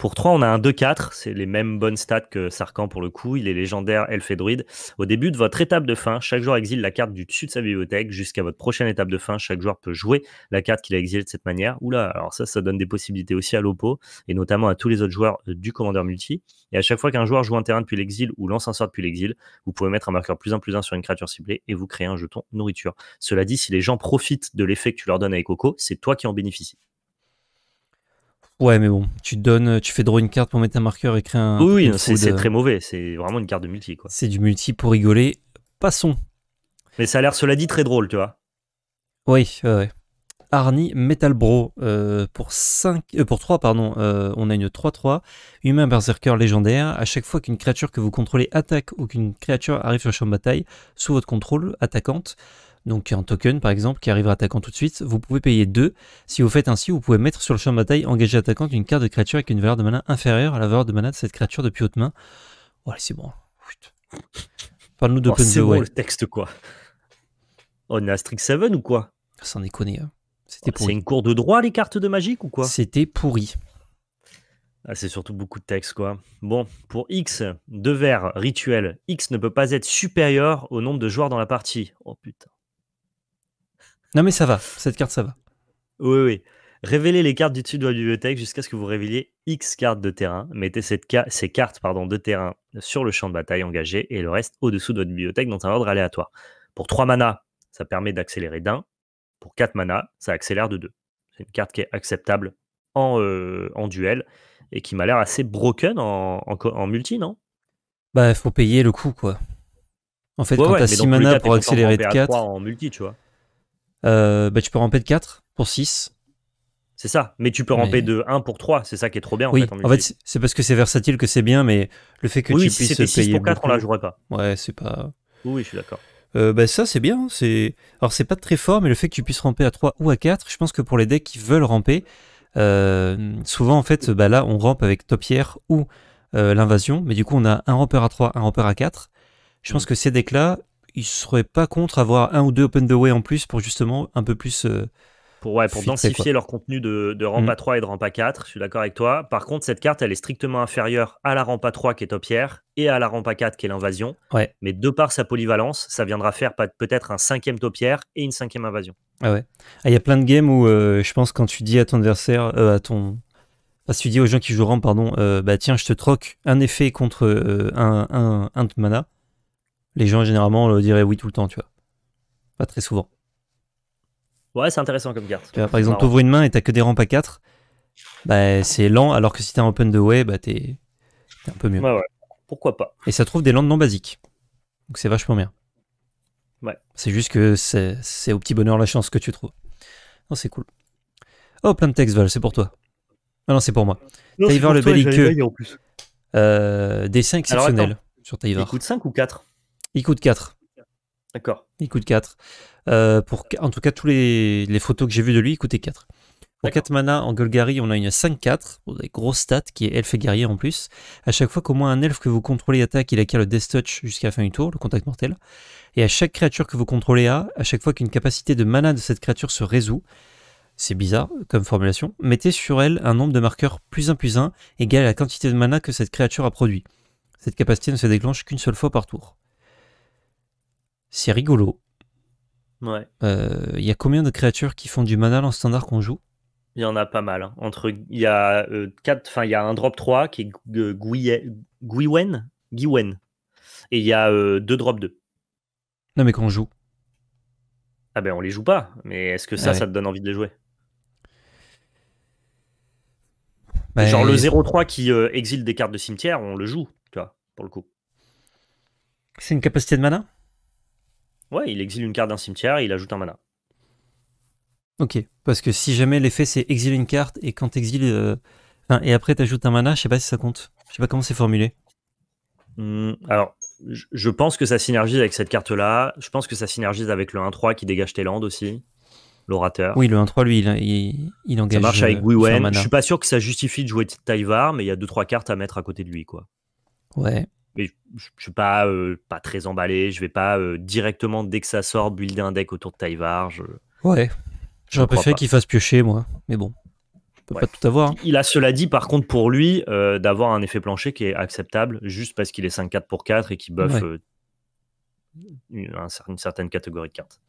Pour 3, on a un 2-4, c'est les mêmes bonnes stats que Sarkhan pour le coup, il est légendaire, elfe et druide. Au début de votre étape de fin, chaque joueur exile la carte du dessus de sa bibliothèque jusqu'à votre prochaine étape de fin, chaque joueur peut jouer la carte qu'il a exilée de cette manière. Oula, alors ça, ça donne des possibilités aussi à l'Oppo et notamment à tous les autres joueurs euh, du commandeur multi. Et à chaque fois qu'un joueur joue un terrain depuis l'exil ou lance un sort depuis l'exil, vous pouvez mettre un marqueur plus 1 plus 1 sur une créature ciblée et vous créez un jeton nourriture. Cela dit, si les gens profitent de l'effet que tu leur donnes avec Coco, c'est toi qui en bénéficies. Ouais, mais bon, tu donnes, tu fais draw une carte pour mettre un marqueur et créer un. Oui, c'est euh, très mauvais. C'est vraiment une carte de multi, quoi. C'est du multi pour rigoler. Passons. Mais ça a l'air, cela dit, très drôle, tu vois. Oui, ouais. Arnie Metal Bro. Euh, pour, 5, euh, pour 3, pardon, on a une 3-3, humain berserker légendaire. À chaque fois qu'une créature que vous contrôlez attaque ou qu'une créature arrive sur le champ de bataille, sous votre contrôle, attaquante, donc un token par exemple qui arrive attaquant tout de suite, vous pouvez payer 2. Si vous faites ainsi, vous pouvez mettre sur le champ de bataille engagé attaquant une carte de créature avec une valeur de mana inférieure à la valeur de mana de cette créature depuis haute main. Ouais, c'est bon. Parle-nous de oh, C'est bon le texte quoi. Oh, on est 7 ou quoi Sans déconner. Hein. C'était oh, pourri. C'est une cour de droit les cartes de magique ou quoi C'était pourri. Ah, c'est surtout beaucoup de texte, quoi. Bon, pour X, deux vers rituel, X ne peut pas être supérieur au nombre de joueurs dans la partie. Oh putain. Non, mais ça va. Cette carte, ça va. Oui, oui. Révélez les cartes du dessus de la bibliothèque jusqu'à ce que vous révéliez X cartes de terrain. Mettez cette ces cartes pardon, de terrain sur le champ de bataille engagé et le reste au-dessous de votre bibliothèque dans un ordre aléatoire. Pour 3 mana ça permet d'accélérer d'un. Pour 4 mana ça accélère de deux. C'est une carte qui est acceptable en, euh, duel et qui m'a l'air assez broken en, multi, non Bah, faut payer le coup, quoi. En fait, quand t'as 6 manas pour accélérer de 4. En multi, tu vois. Euh, bah, tu peux ramper de 4 pour 6. C'est ça, mais tu peux ramper de 1 pour 3, c'est ça qui est trop bien. En oui, fait, en, fait c'est parce que c'est versatile que c'est bien, mais le fait que tu si puisses payer 6 pour 4, on la jouerait pas. Ouais, c'est pas... Oui, je suis d'accord. Euh, bah, ça c'est bien, c'est alors c'est pas très fort, mais le fait que tu puisses ramper à 3 ou à 4, je pense que pour les decks qui veulent ramper, euh, souvent en fait bah là on rampe avec topière ou l'invasion, mais du coup on a un rampeur à 3, un rampeur à 4. Je pense mm. que ces decks là, il seraient pas contre avoir un ou deux open the way en plus pour justement un peu plus. Euh, pour, pour densifier leur contenu de, de Rampa 3 mm. et de Rampa 4, je suis d'accord avec toi. Par contre, cette carte, elle est strictement inférieure à la Rampa 3 qui est topière et à la Rampa 4 qui est l'invasion. Mais de par sa polyvalence, ça viendra faire peut-être un cinquième topière et une cinquième invasion. Ah ouais. Ah, il y a plein de games où euh, je pense quand tu dis à ton adversaire, euh, à ton, parce que tu dis aux gens qui jouent ramp, pardon, bah tiens, je te troque un effet contre un, un, un, mana les gens généralement le diraient oui tout le temps, tu vois. Pas très souvent. Ouais, c'est intéressant comme carte. Tu par exemple, t'ouvres une main et t'as que des rampes à 4, bah, c'est lent, alors que si t'es un open the way, bah, t'es un peu mieux. Ouais, ouais. Pourquoi pas. Et ça trouve des landes non basiques. Donc c'est vachement bien. Ouais. C'est juste que c'est au petit bonheur la chance que tu trouves. Non, c'est cool. Oh, plein de textes, Val, c'est pour toi. Ah non, c'est pour moi. Taïvar le belliqueux. Euh, dessin exceptionnel sur Taïvar. Il coûte 5 ou 4 il coûte 4. D'accord. Il coûte 4. Euh, pour, en tout cas, tous les, photos que j'ai vues de lui, il coûtait 4. Pour 4 mana en Golgari, on a une 5-4, des grosse stats, qui est elfe et guerrier en plus. À chaque fois qu'au moins un elfe que vous contrôlez attaque, il acquiert le Death Touch jusqu'à la fin du tour, le contact mortel. Et à chaque créature que vous contrôlez a, à chaque fois qu'une capacité de mana de cette créature se résout, c'est bizarre comme formulation, mettez sur elle un nombre de marqueurs plus 1 plus 1 égal à la quantité de mana que cette créature a produit. Cette capacité ne se déclenche qu'une seule fois par tour. C'est rigolo. Ouais. Il euh, y a combien de créatures qui font du mana en standard qu'on joue Il y en a pas mal. Hein. Entre, il y a euh, quatre, il y a un drop 3 qui est euh, Guiwen. et il y a deux drop 2. Non mais qu'on joue. Ah ben on les joue pas. Mais est-ce que ça, ça te donne envie de les jouer bah, Genre le 0-3 qui exile des cartes de cimetière, on le joue, tu vois, pour le coup. C'est une capacité de mana Ouais, il exile une carte d'un cimetière et il ajoute un mana. Ok, parce que si jamais l'effet c'est exiler une carte et quand exile euh, et après t'ajoutes un mana, je sais pas si ça compte. Je sais pas comment c'est formulé. Hmm, alors, je pense que ça synergise avec cette carte-là. Je pense que ça synergise avec le 1-3 qui dégage tes aussi. L'orateur. Oui, le 1-3, lui, il, il, engage. Ça marche avec ouais, euh, Je suis pas sûr que ça justifie de jouer Taivar, mais il y a 2-3 cartes à mettre à côté de lui, quoi. Ouais je ne suis pas, euh, pas très emballé. Je vais pas euh, directement, dès que ça sort, builder un deck autour de Taivar. Ouais. J'aurais préféré qu'il fasse piocher, moi. Mais bon, on peut pas tout avoir. Il a cela dit, par contre, pour lui, euh, d'avoir un effet plancher qui est acceptable juste parce qu'il est 5-4 pour 4 et qu'il buff une, certaine catégorie de cartes.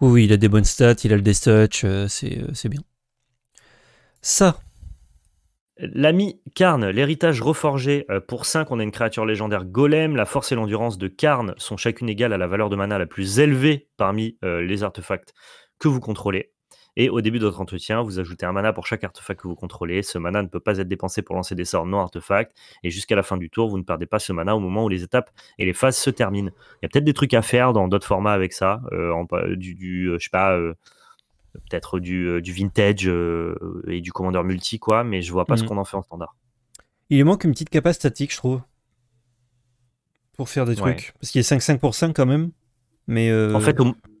Oui, oui, il a des bonnes stats, il a le Death Touch, c'est bien. Ça, L'ami Karn, l'héritage reforgé. Euh, pour 5, on a une créature légendaire Golem. La force et l'endurance de Karn sont chacune égales à la valeur de mana la plus élevée parmi euh, les artefacts que vous contrôlez. Et au début de votre entretien, vous ajoutez un mana pour chaque artefact que vous contrôlez. Ce mana ne peut pas être dépensé pour lancer des sorts non artefacts. Et jusqu'à la fin du tour, vous ne perdez pas ce mana au moment où les étapes et les phases se terminent. Il y a peut-être des trucs à faire dans d'autres formats avec ça. Euh, du, je sais pas, peut-être du, euh, vintage euh, et du commandeur multi, quoi, mais je vois pas ce mm. qu'on en fait en standard. Il manque une petite capacité statique, je trouve, pour faire des trucs. Parce qu'il est 5-5 pour 5 quand même. Mais euh, En fait,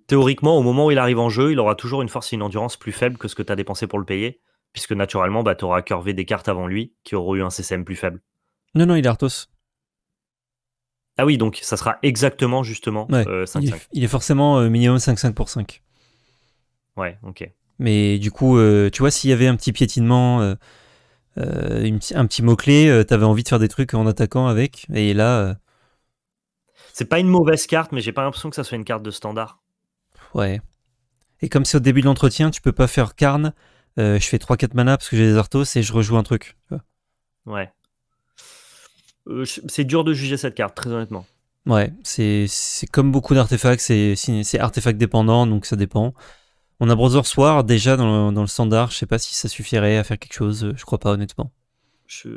théoriquement, au moment où il arrive en jeu, il aura toujours une force et une endurance plus faible que ce que tu as dépensé pour le payer. Puisque naturellement, bah, tu auras curvé des cartes avant lui qui auront eu un CCM plus faible. Non, non, il est Arthos. Ah oui, donc ça sera exactement justement 5-5. Il, est forcément minimum 5-5 pour 5. Ouais, ok. Mais du coup, euh, tu vois, s'il y avait un petit piétinement, euh, euh, un petit mot-clé, t'avais envie de faire des trucs en attaquant avec, et là. C'est pas une mauvaise carte, mais j'ai pas l'impression que ça soit une carte de standard. Ouais. Et comme c'est au début de l'entretien, tu peux pas faire carne. je fais 3-4 mana parce que j'ai des Arthos et je rejoue un truc. Ouais. c'est dur de juger cette carte, très honnêtement. Ouais, c'est comme beaucoup d'artefacts, c'est artefact dépendant, donc ça dépend. On a Brother Soir déjà dans le, standard. Je sais pas si ça suffirait à faire quelque chose. Je crois pas, honnêtement. Je,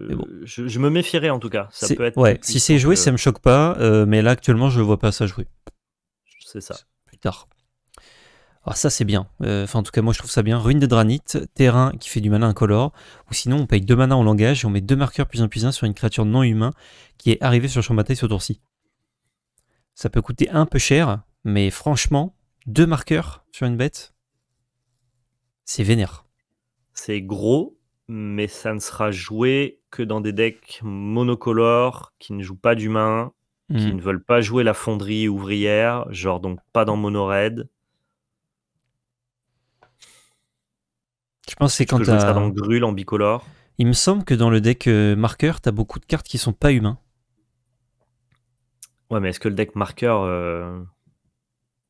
me méfierais en tout cas. ouais, si c'est joué, ça me choque pas. Euh, mais là, actuellement, je vois pas ça jouer. C'est ça. Plus tard. Alors ah, ça c'est bien, euh, enfin en tout cas moi je trouve ça bien. Ruine de Dranit, terrain qui fait du mana incolore, ou sinon on paye deux mana en langage et on met deux marqueurs plus un, plus un, sur une créature non humain qui est arrivée sur le champ de bataille ce tour-ci. Ça peut coûter un peu cher, mais franchement, deux marqueurs sur une bête, c'est vénère. C'est gros, mais ça ne sera joué que dans des decks monocolores qui ne jouent pas d'humains, qui hmm. ne veulent pas jouer la fonderie ouvrière, genre donc pas dans mono raid. Je pense que c'est quand tu as dans Grul en bicolore. Il me semble que dans le deck euh, marqueur, tu as beaucoup de cartes qui sont pas humains. Ouais, mais est-ce que le deck marqueur euh,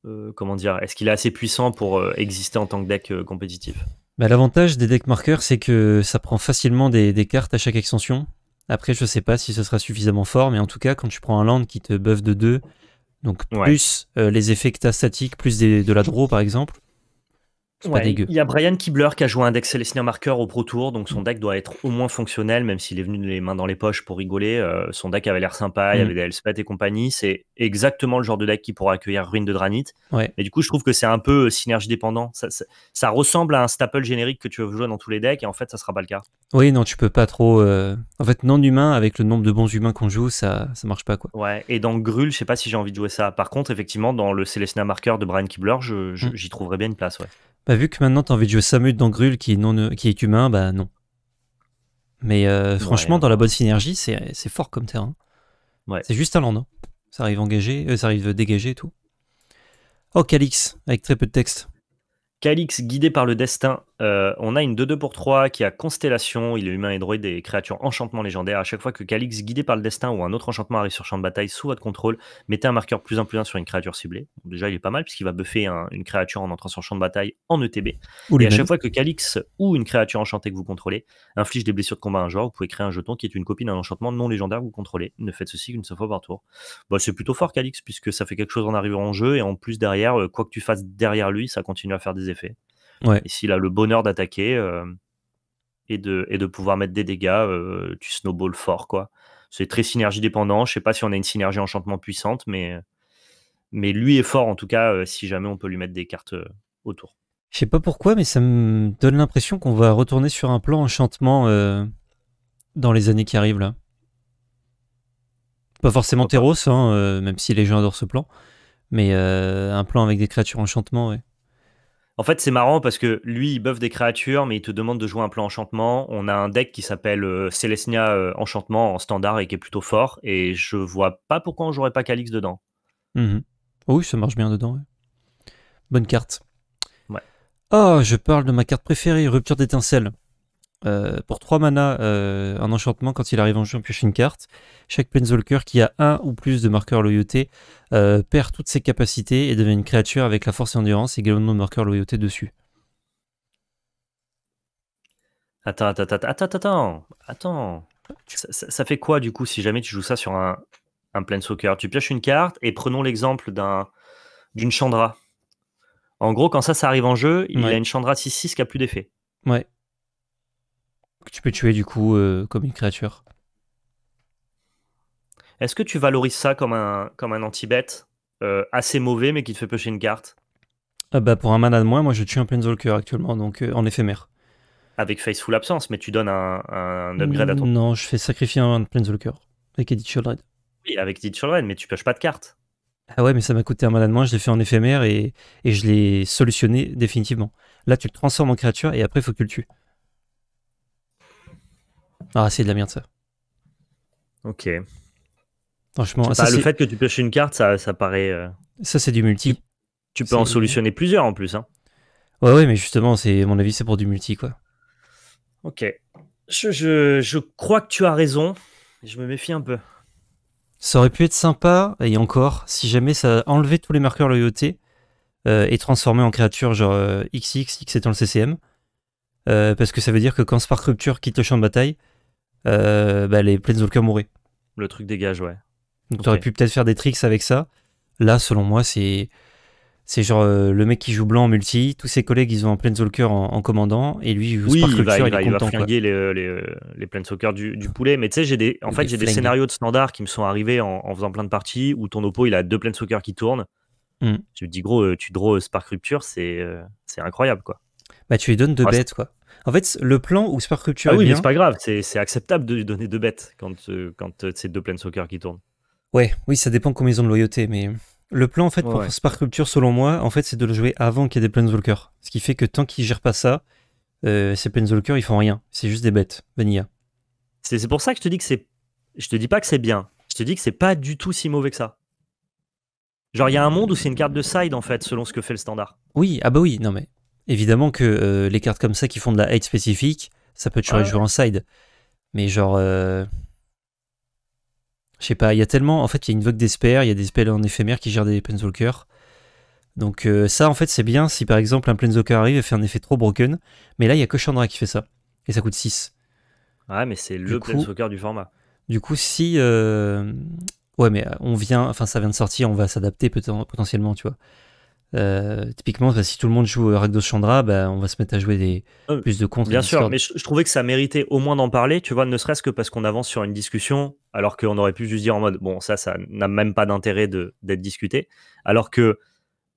euh, comment dire, est-ce qu'il est assez puissant pour euh, exister en tant que deck euh, compétitif bah, L'avantage des deck marqueurs, c'est que ça prend facilement des, cartes à chaque extension. Après, je sais pas si ce sera suffisamment fort, mais en tout cas, quand tu prends un land qui te buff de 2, donc plus les effets que tu as statiques, plus de la draw par exemple, il y a Brian Kibler qui a joué un deck Celestia Marker au Pro Tour, donc son deck doit être au moins fonctionnel, même s'il est venu les mains dans les poches pour rigoler. Euh, son deck avait l'air sympa, il y mm. avait des Elspeth et compagnie. C'est exactement le genre de deck qui pourra accueillir Ruine de Granit. mais du coup, je trouve que c'est un peu euh, synergie dépendant. Ça, ressemble à un staple générique que tu veux jouer dans tous les decks, et en fait, ça sera pas le cas. Oui, non, tu peux pas trop. Euh, en fait, non humain, avec le nombre de bons humains qu'on joue, ça, ça marche pas. quoi. Ouais, et dans Grul, je sais pas si j'ai envie de jouer ça. Par contre, effectivement, dans le Celestia Marker de Brian Kibler, mm. j'y trouverais bien une place. Ouais. Bah, vu que maintenant t'as envie de jouer Samut dans Grul qui est, non, euh, qui est humain, bah non. Mais euh, franchement, dans la bonne synergie, c'est fort comme terrain. Ouais. C'est juste un land. Ça arrive engagé, euh, ça arrive dégager et tout. Oh, Calix, avec très peu de texte. Calix, guidé par le destin, euh, on a une 2-2 pour 3 qui a Constellation, il est humain et droïde et créature enchantement légendaire. À chaque fois que Calix, guidé par le destin ou un autre enchantement arrive sur champ de bataille sous votre contrôle, mettez un marqueur plus un plus un sur une créature ciblée. Déjà, il est pas mal puisqu'il va buffer une créature en entrant sur champ de bataille en ETB. et à chaque fois que Calix ou une créature enchantée que vous contrôlez inflige des blessures de combat à un joueur, vous pouvez créer un jeton qui est une copie d'un enchantement non légendaire que vous contrôlez. Ne faites ceci qu'une seule fois par tour. Bah, c'est plutôt fort Calix puisque ça fait quelque chose en arrivant en jeu et en plus derrière, euh, quoi que tu fasses derrière lui, ça continue à faire des effets. Et s'il a le bonheur d'attaquer euh, et, de, et de pouvoir mettre des dégâts, euh, tu snowball fort. quoi. C'est très synergie dépendant. Je sais pas si on a une synergie enchantement puissante, mais, mais lui est fort en tout cas euh, si jamais on peut lui mettre des cartes autour. Je sais pas pourquoi, mais ça me donne l'impression qu'on va retourner sur un plan enchantement dans les années qui arrivent là. Pas forcément Teros, hein, même si les gens adorent ce plan, mais un plan avec des créatures enchantement, ouais. En fait, c'est marrant parce que lui, il buff des créatures, mais il te demande de jouer un plan enchantement. On a un deck qui s'appelle euh, Celestia euh, Enchantement en standard et qui est plutôt fort. Et je vois pas pourquoi on jouerait pas Calix dedans. Mhm. Oh oui, ça marche bien dedans. Bonne carte. Ouais. Oh, je parle de ma carte préférée, Rupture d'étincelle. Euh, pour 3 mana, en euh, un enchantement, quand il arrive en jeu, on pioche une carte. Chaque Penzolker qui a un ou plus de marqueurs loyauté euh, perd toutes ses capacités et devient une créature avec la force et endurance et également de marqueurs loyauté dessus. Attends, attends, attends, attends, attends. Ça, ça, fait quoi du coup si jamais tu joues ça sur un, un Tu pioches une carte et prenons l'exemple d'un d'une Chandra. En gros, quand ça, ça arrive en jeu, il a une Chandra 6-6 qui a plus d'effet. Ouais tu peux tuer du coup euh, comme une créature. Est-ce que tu valorises ça comme un, comme un anti-bête euh, assez mauvais mais qui te fait pêcher une carte ah bah, Pour un mana de moins, moi je tue un Planeswalker actuellement, donc euh, en éphémère. Avec Faceful Absence, mais tu donnes un, un upgrade à ton. Non, je fais sacrifier un Planeswalker avec Edith Childred. Oui, avec Edith Childred, mais tu pêches pas de carte. Ah ouais, mais ça m'a coûté un mana de moins, je l'ai fait en éphémère et, et je l'ai solutionné définitivement. Là, tu le transformes en créature et après, il faut que tu le tues. Ah, c'est de la merde ça. Ok. Franchement, bah, le fait que tu pioches une carte, ça, ça paraît. Euh, ça, c'est du multi. Tu peux en solutionner plusieurs en plus. Hein. Ouais, ouais, mais justement, c'est mon avis, c'est pour du multi, quoi. Ok. Je, je, je crois que tu as raison. Je me méfie un peu. Ça aurait pu être sympa, et encore, si jamais ça enlevait tous les marqueurs loyauté euh, et transformé en créature genre XX, euh, X étant le CCM. parce que ça veut dire que quand Spark Rupture quitte le champ de bataille, euh, bah, les planeswalkers mouraient. Le truc dégage, ouais. Donc t'aurais pu peut-être faire des tricks avec ça. Là, selon moi, c'est c'est genre euh, le mec qui joue blanc en multi, tous ses collègues ils ont un Planeswalker en, en commandant, et lui il joue oui, il va, il, il, il va flinguer les, euh, les, les Planeswalkers du, poulet. Mais tu sais, j'ai des, en fait, j'ai des scénarios de standard qui me sont arrivés en, faisant plein de parties où ton oppo il a deux Planeswalkers qui tournent. Hmm. Je lui dis, gros, tu draws Spark Rupture, c'est, c'est incroyable quoi. Bah, tu lui donnes deux bêtes quoi. En fait, le plan où culture Ah oui, mais c'est pas grave, c'est acceptable de lui donner deux bêtes quand, euh, quand euh, c'est deux planeswalkers qui tournent. Ouais, oui, ça dépend combien ils ont de loyauté, mais. Le plan en fait pour Spark rupture, selon moi, en fait, c'est de le jouer avant qu'il y ait des Planeswalkers. Ce qui fait que tant qu'ils gèrent pas ça, euh, ces Planeswalkers, ils font rien. C'est juste des bêtes, vanilla. C'est pour ça que je te dis que c'est. Je te dis pas que c'est bien. Je te dis que c'est pas du tout si mauvais que ça. Genre, il y a un monde où c'est une carte de side, en fait, selon ce que fait le standard. Oui, ah bah oui, non mais Évidemment que euh, les cartes comme ça qui font de la hate spécifique, ça peut toujours être joué en side. Mais genre. Euh, je sais pas, il y a tellement. En fait, il y a une vague d'espère il y a des spells en éphémère qui gèrent des Planeswalkers. Donc, euh, ça, en fait, c'est bien si par exemple un Planeswalker arrive et fait un effet trop broken. Mais là, il y a que Chandra qui fait ça. Et ça coûte 6. Ouais, mais c'est le du format. Du coup, si. Ouais, mais on vient. Enfin, ça vient de sortir, on va s'adapter potentiellement, tu vois. Euh, typiquement, bah, si tout le monde joue Ragdos Chandra, bah, on va se mettre à jouer des euh, plus de contre. Bien sûr, mais je, trouvais que ça méritait au moins d'en parler, tu vois, ne serait-ce que parce qu'on avance sur une discussion, alors qu'on aurait pu juste dire en mode, bon, ça, ça n'a même pas d'intérêt d'être discuté, alors que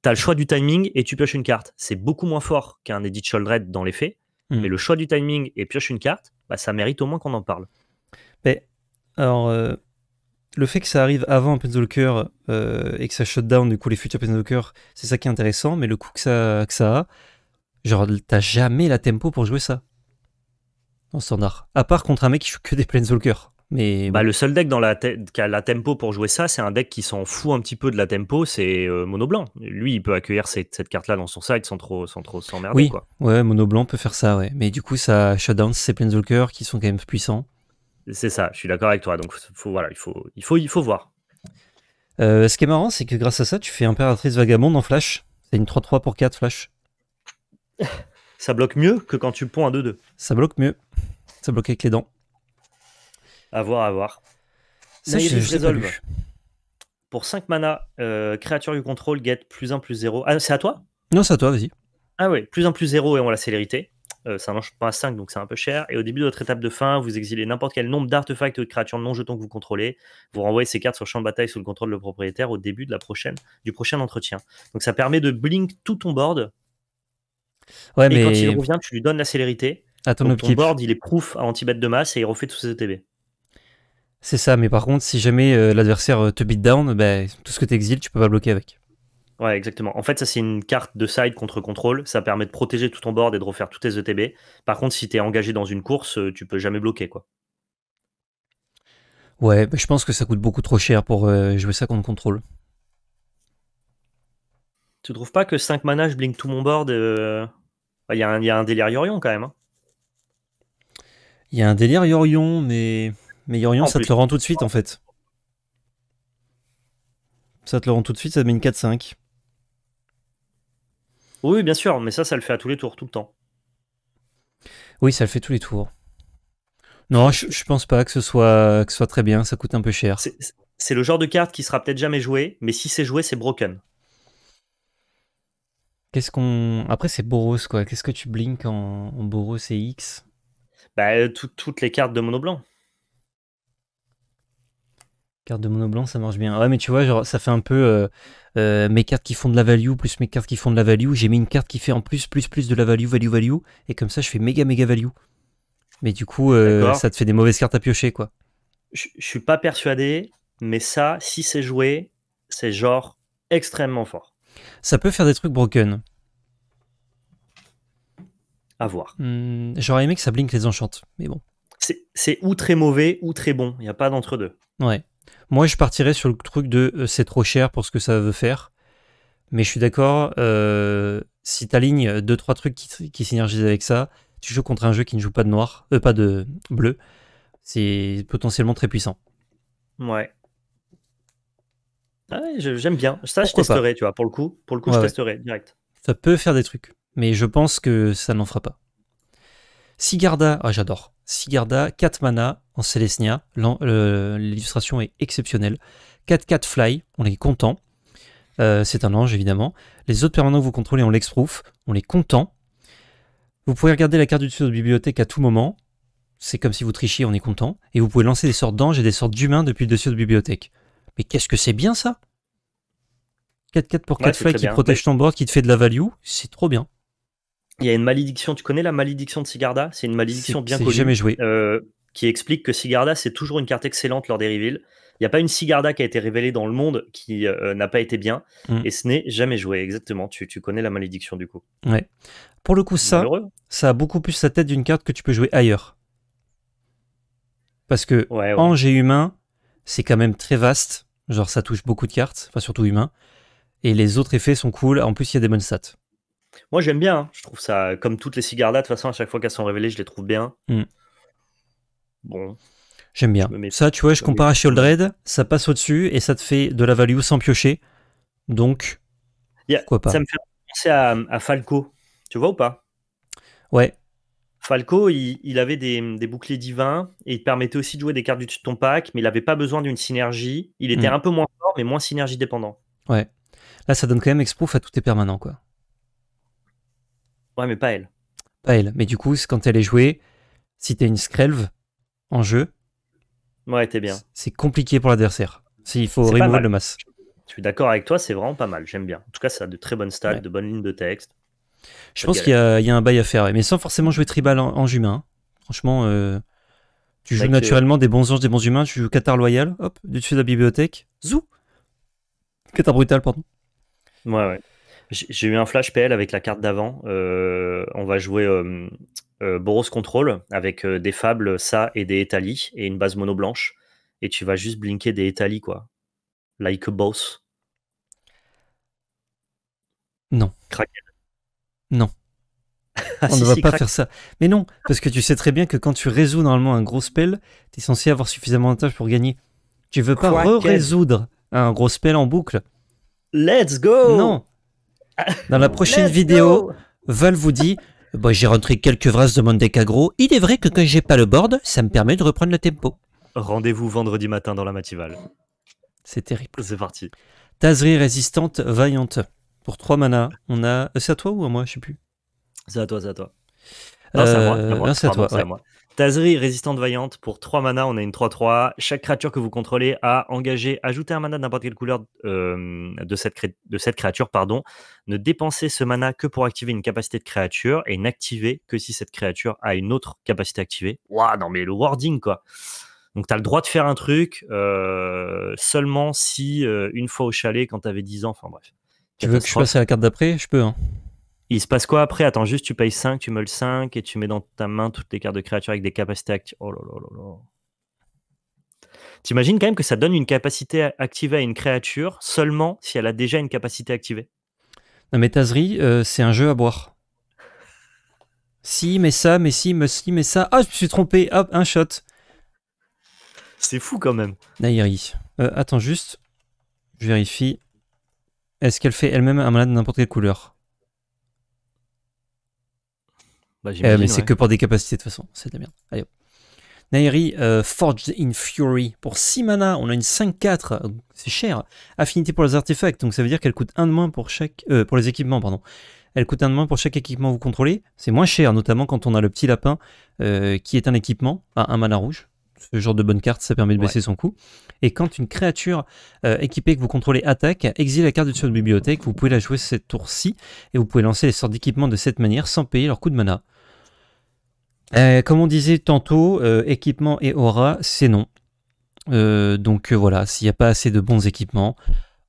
tu as le choix du timing et tu pioches une carte. C'est beaucoup moins fort qu'un Edit Red dans les faits, hmm. mais le choix du timing et pioche une carte, bah, ça mérite au moins qu'on en parle. Mais, alors, euh, le fait que ça arrive avant un euh, et que ça shut down du coup les futurs Penzolker, c'est ça qui est intéressant, mais le coup que ça, a, genre t'as jamais la tempo pour jouer ça en standard. À part contre un mec qui joue que des Planeswalkers. bah, le seul deck dans la qui a la tempo pour jouer ça, c'est un deck qui s'en fout un petit peu de la tempo, c'est Monoblanc. Euh, Mono Blanc. Lui, il peut accueillir cette, carte-là dans son side sans trop sans trop s'emmerder. Oui, ouais, Mono Blanc peut faire ça, ouais. Mais du coup, ça shut down ses Planeswalkers qui sont quand même puissants. C'est ça, je suis d'accord avec toi. Donc voilà, il, faut, il, faut, il faut voir. Euh, ce qui est marrant, c'est que grâce à ça, tu fais Impératrice Vagabonde en Flash. C'est une 3-3 pour 4 Flash. ça bloque mieux que quand tu ponds un 2-2. Ça bloque mieux. Ça bloque avec les dents. À voir, à voir. Ça, est, je résolve. Pour 5 mana, euh, créature du contrôle, get plus 1 plus 0. Ah, c'est à toi Non, c'est à toi, vas-y. Ah oui, plus 1 plus 0 et on la célérité. Euh, ça marche pas à 5, donc c'est un peu cher. Et au début de votre étape de fin, vous exilez n'importe quel nombre d'artefacts ou de créatures non jetons que vous contrôlez. Vous renvoyez ces cartes sur le champ de bataille sous le contrôle de le propriétaire au début de la prochaine, du prochain entretien. Donc ça permet de blink tout ton board. et quand il revient, tu lui donnes la célérité. À ton, donc, ton board, il est proof à anti-bête de masse et il refait tous ses ETB. C'est ça, mais par contre, si jamais euh, l'adversaire euh, te beat down, bah, tout ce que tu exiles, tu peux pas bloquer avec. Ouais, exactement. En fait, ça, c'est une carte de side contre contrôle. Ça permet de protéger tout ton board et de refaire tous tes ETB. Par contre, si tu es engagé dans une course, euh, tu peux jamais bloquer, quoi. Ouais, bah, je pense que ça coûte beaucoup trop cher pour euh, jouer ça contre contrôle. Tu trouves pas que 5 mana, je blink tout mon board Il euh, bah, y, a un, délire Yorion quand même. Il hein. y a un délire Yorion, mais, mais Yorion, ça te le rend tout de suite en fait. Ça te le rend tout de suite, ça te met une 4-5. Oui, bien sûr, mais ça, ça le fait à tous les tours, tout le temps. Oui, ça le fait tous les tours. Non, je, pense pas que ce, soit, très bien, ça coûte un peu cher. C'est le genre de carte qui sera peut-être jamais jouée, mais si c'est joué, c'est broken. Qu'est-ce qu'on. Après, c'est Boros, quoi. Qu'est-ce que tu blinks en, Boros et X Bah, euh, toutes les cartes de mono blanc. Carte de mono blanc, ça marche bien. Ouais, mais tu vois, genre, ça fait un peu euh, euh, mes cartes qui font de la value, plus mes cartes qui font de la value. J'ai mis une carte qui fait en plus, plus, plus de la value, value, value. Et comme ça, je fais méga, méga value. Mais du coup, euh, ça te fait des mauvaises cartes à piocher, quoi. Je, suis pas persuadé, mais ça, si c'est joué, c'est genre extrêmement fort. Ça peut faire des trucs broken. À voir. Hmm, j'aurais aimé que ça blink les enchantes, mais bon. C'est ou très mauvais ou très bon. Il n'y a pas d'entre-deux. Ouais. Moi, je partirais sur le truc de euh, c'est trop cher pour ce que ça veut faire. Mais je suis d'accord, euh, si tu alignes 2 trois trucs qui, qui, synergisent avec ça, tu joues contre un jeu qui ne joue pas de noir, euh, pas de bleu, c'est potentiellement très puissant. Ouais. Ah j'aime bien. Ça, je testerai, tu vois, pour le coup. Pour le coup, je testerai direct. Ça peut faire des trucs, mais je pense que ça n'en fera pas. Sigarda, ah j'adore. Sigarda, 4 mana, en Celestia. L'illustration est exceptionnelle. 4-4 Fly, on est content. Euh, c'est un ange, évidemment. Les autres permanents que vous contrôlez, on l'exproof. On est content. Vous pouvez regarder la carte du dessus de bibliothèque à tout moment. C'est comme si vous trichiez, on est content. Et vous pouvez lancer des sortes d'anges et des sortes d'humains depuis le dessus de bibliothèque. Mais qu'est-ce que c'est bien ça 4-4 pour 4 fly qui protège ton board, qui te fait de la value. C'est trop bien. Il y a une malédiction, tu connais la malédiction de Sigarda C'est une malédiction bien connue. jamais joué. Euh, qui explique que Sigarda, c'est toujours une carte excellente lors des reveals. Il n'y a pas une Sigarda qui a été révélée dans le monde qui euh, euh, n'a pas été bien, mm. et ce n'est jamais joué, exactement. Tu, connais la malédiction du coup. Ouais. Pour le coup, ça, ça a beaucoup plus sa tête d'une carte que tu peux jouer ailleurs. Parce que en G humain, c'est quand même très vaste. Genre, ça touche beaucoup de cartes, enfin surtout humain. Et les autres effets sont cool. En plus, il y a des bonnes stats. Moi, j'aime bien. Hein. Je trouve ça, comme toutes les Sigardas de toute façon, à chaque fois qu'elles sont révélées, je les trouve bien. Mm bon. J'aime bien. Ça, tu vois, je compare à Shieldred ça passe au-dessus et ça te fait de la value sans piocher. Donc, pas. Ça me fait penser à, Falco, tu vois ou pas Ouais. Falco, il, avait des, des, boucliers divins et il te permettait aussi de jouer des cartes du dessus de ton pack, mais il n'avait pas besoin d'une synergie. Il était hmm. un peu moins fort, mais moins synergie dépendant. Ouais. Là, ça donne quand même exproof à tout est permanent, quoi. Ouais, mais pas elle. Pas elle. Mais du coup, quand elle est jouée, si t'es une Skrelve, en jeu. Ouais, t'es bien. C'est compliqué pour l'adversaire. Il faut remover le masque. Je suis d'accord avec toi, c'est vraiment pas mal. J'aime bien. En tout cas, ça a de très bonnes stats, de bonnes lignes de texte. Je pense qu'il y, a un bail à faire, mais sans forcément jouer tribal en, en humain. Hein. Franchement, euh, tu joues naturellement euh, des bons anges, des bons humains. Tu joues Qatar loyal, hop, du dessus de la bibliothèque, zou Qatar brutal, pardon. Ouais, ouais. J'ai eu un flash PL avec la carte d'avant. Euh, on va jouer euh, Boros Control avec euh, des fables, ça et des étalis et une base mono blanche. Et tu vas juste blinker des étalis, quoi. Like a boss. Non. Crack. Non. [LAUGHS] Ah, On ne va pas faire ça. Mais non, parce que tu sais très bien que quand tu résous normalement un gros spell, tu es censé avoir suffisamment d'attache pour gagner. Tu veux pas résoudre un gros spell en boucle. Let's go Non [LAUGHS] Dans la prochaine vidéo, Val vous dit j'ai rentré quelques phrases de mon Il est vrai que quand j'ai pas le board, ça me permet de reprendre le tempo. Rendez-vous vendredi matin dans la Matival. C'est terrible. C'est parti. Taserie résistante vaillante. Pour 3 manas, on a. Euh, c'est à toi ou à moi Je sais plus. C'est à toi, c'est à toi. Non, c'est à moi. c'est à euh, toi. moi taserie résistante vaillante, pour 3 mana, on a une 3-3. Chaque créature que vous contrôlez a engagé, ajoutez un mana de n'importe quelle couleur euh, de, cette de, cette créature, pardon. Ne dépensez ce mana que pour activer une capacité de créature et n'activez que si cette créature a une autre capacité activée. Waouh, non mais le wording quoi. Donc t'as le droit de faire un truc euh, seulement si euh, une fois au chalet quand t'avais 10 ans, enfin bref. Tu veux que je passe à la carte d'après Je peux. Hein il se passe quoi après Attends, juste tu payes 5, tu meules 5 et tu mets dans ta main toutes les cartes de créatures avec des capacités actives. Oh là là là là. T'imagines quand même que ça donne une capacité activée à une créature seulement si elle a déjà une capacité activée Non mais Tazri, euh, c'est un jeu à boire. si, mais ça, mais si, mais si, mais ça. Ah, je me suis trompé, hop, un shot. C'est fou quand même. Nairi. Euh, attends juste, je vérifie. Est-ce qu'elle fait elle-même un malade n'importe quelle couleur bah, euh, mais c'est que pour des capacités de toute façon, c'est de la merde. Allez, Nairi, euh, Forged in Fury. Pour 6 mana, on a une 5-4, c'est cher. Affinité pour les artefacts, donc ça veut dire qu'elle coûte 1 de moins pour chaque. Euh, pour les équipements, pardon. Elle coûte 1 de moins pour chaque équipement que vous contrôlez. C'est moins cher, notamment quand on a le petit lapin qui est un équipement à 1 mana rouge ce genre de bonne carte, ça permet de baisser son coût. Et quand une créature euh, équipée que vous contrôlez attaque, exile la carte de votre bibliothèque, vous pouvez la jouer cette tour-ci, et vous pouvez lancer les sorts d'équipement de cette manière sans payer leur coût de mana. Euh, comme on disait tantôt, euh, équipement et aura, c'est non. donc voilà, s'il n'y a pas assez de bons équipements,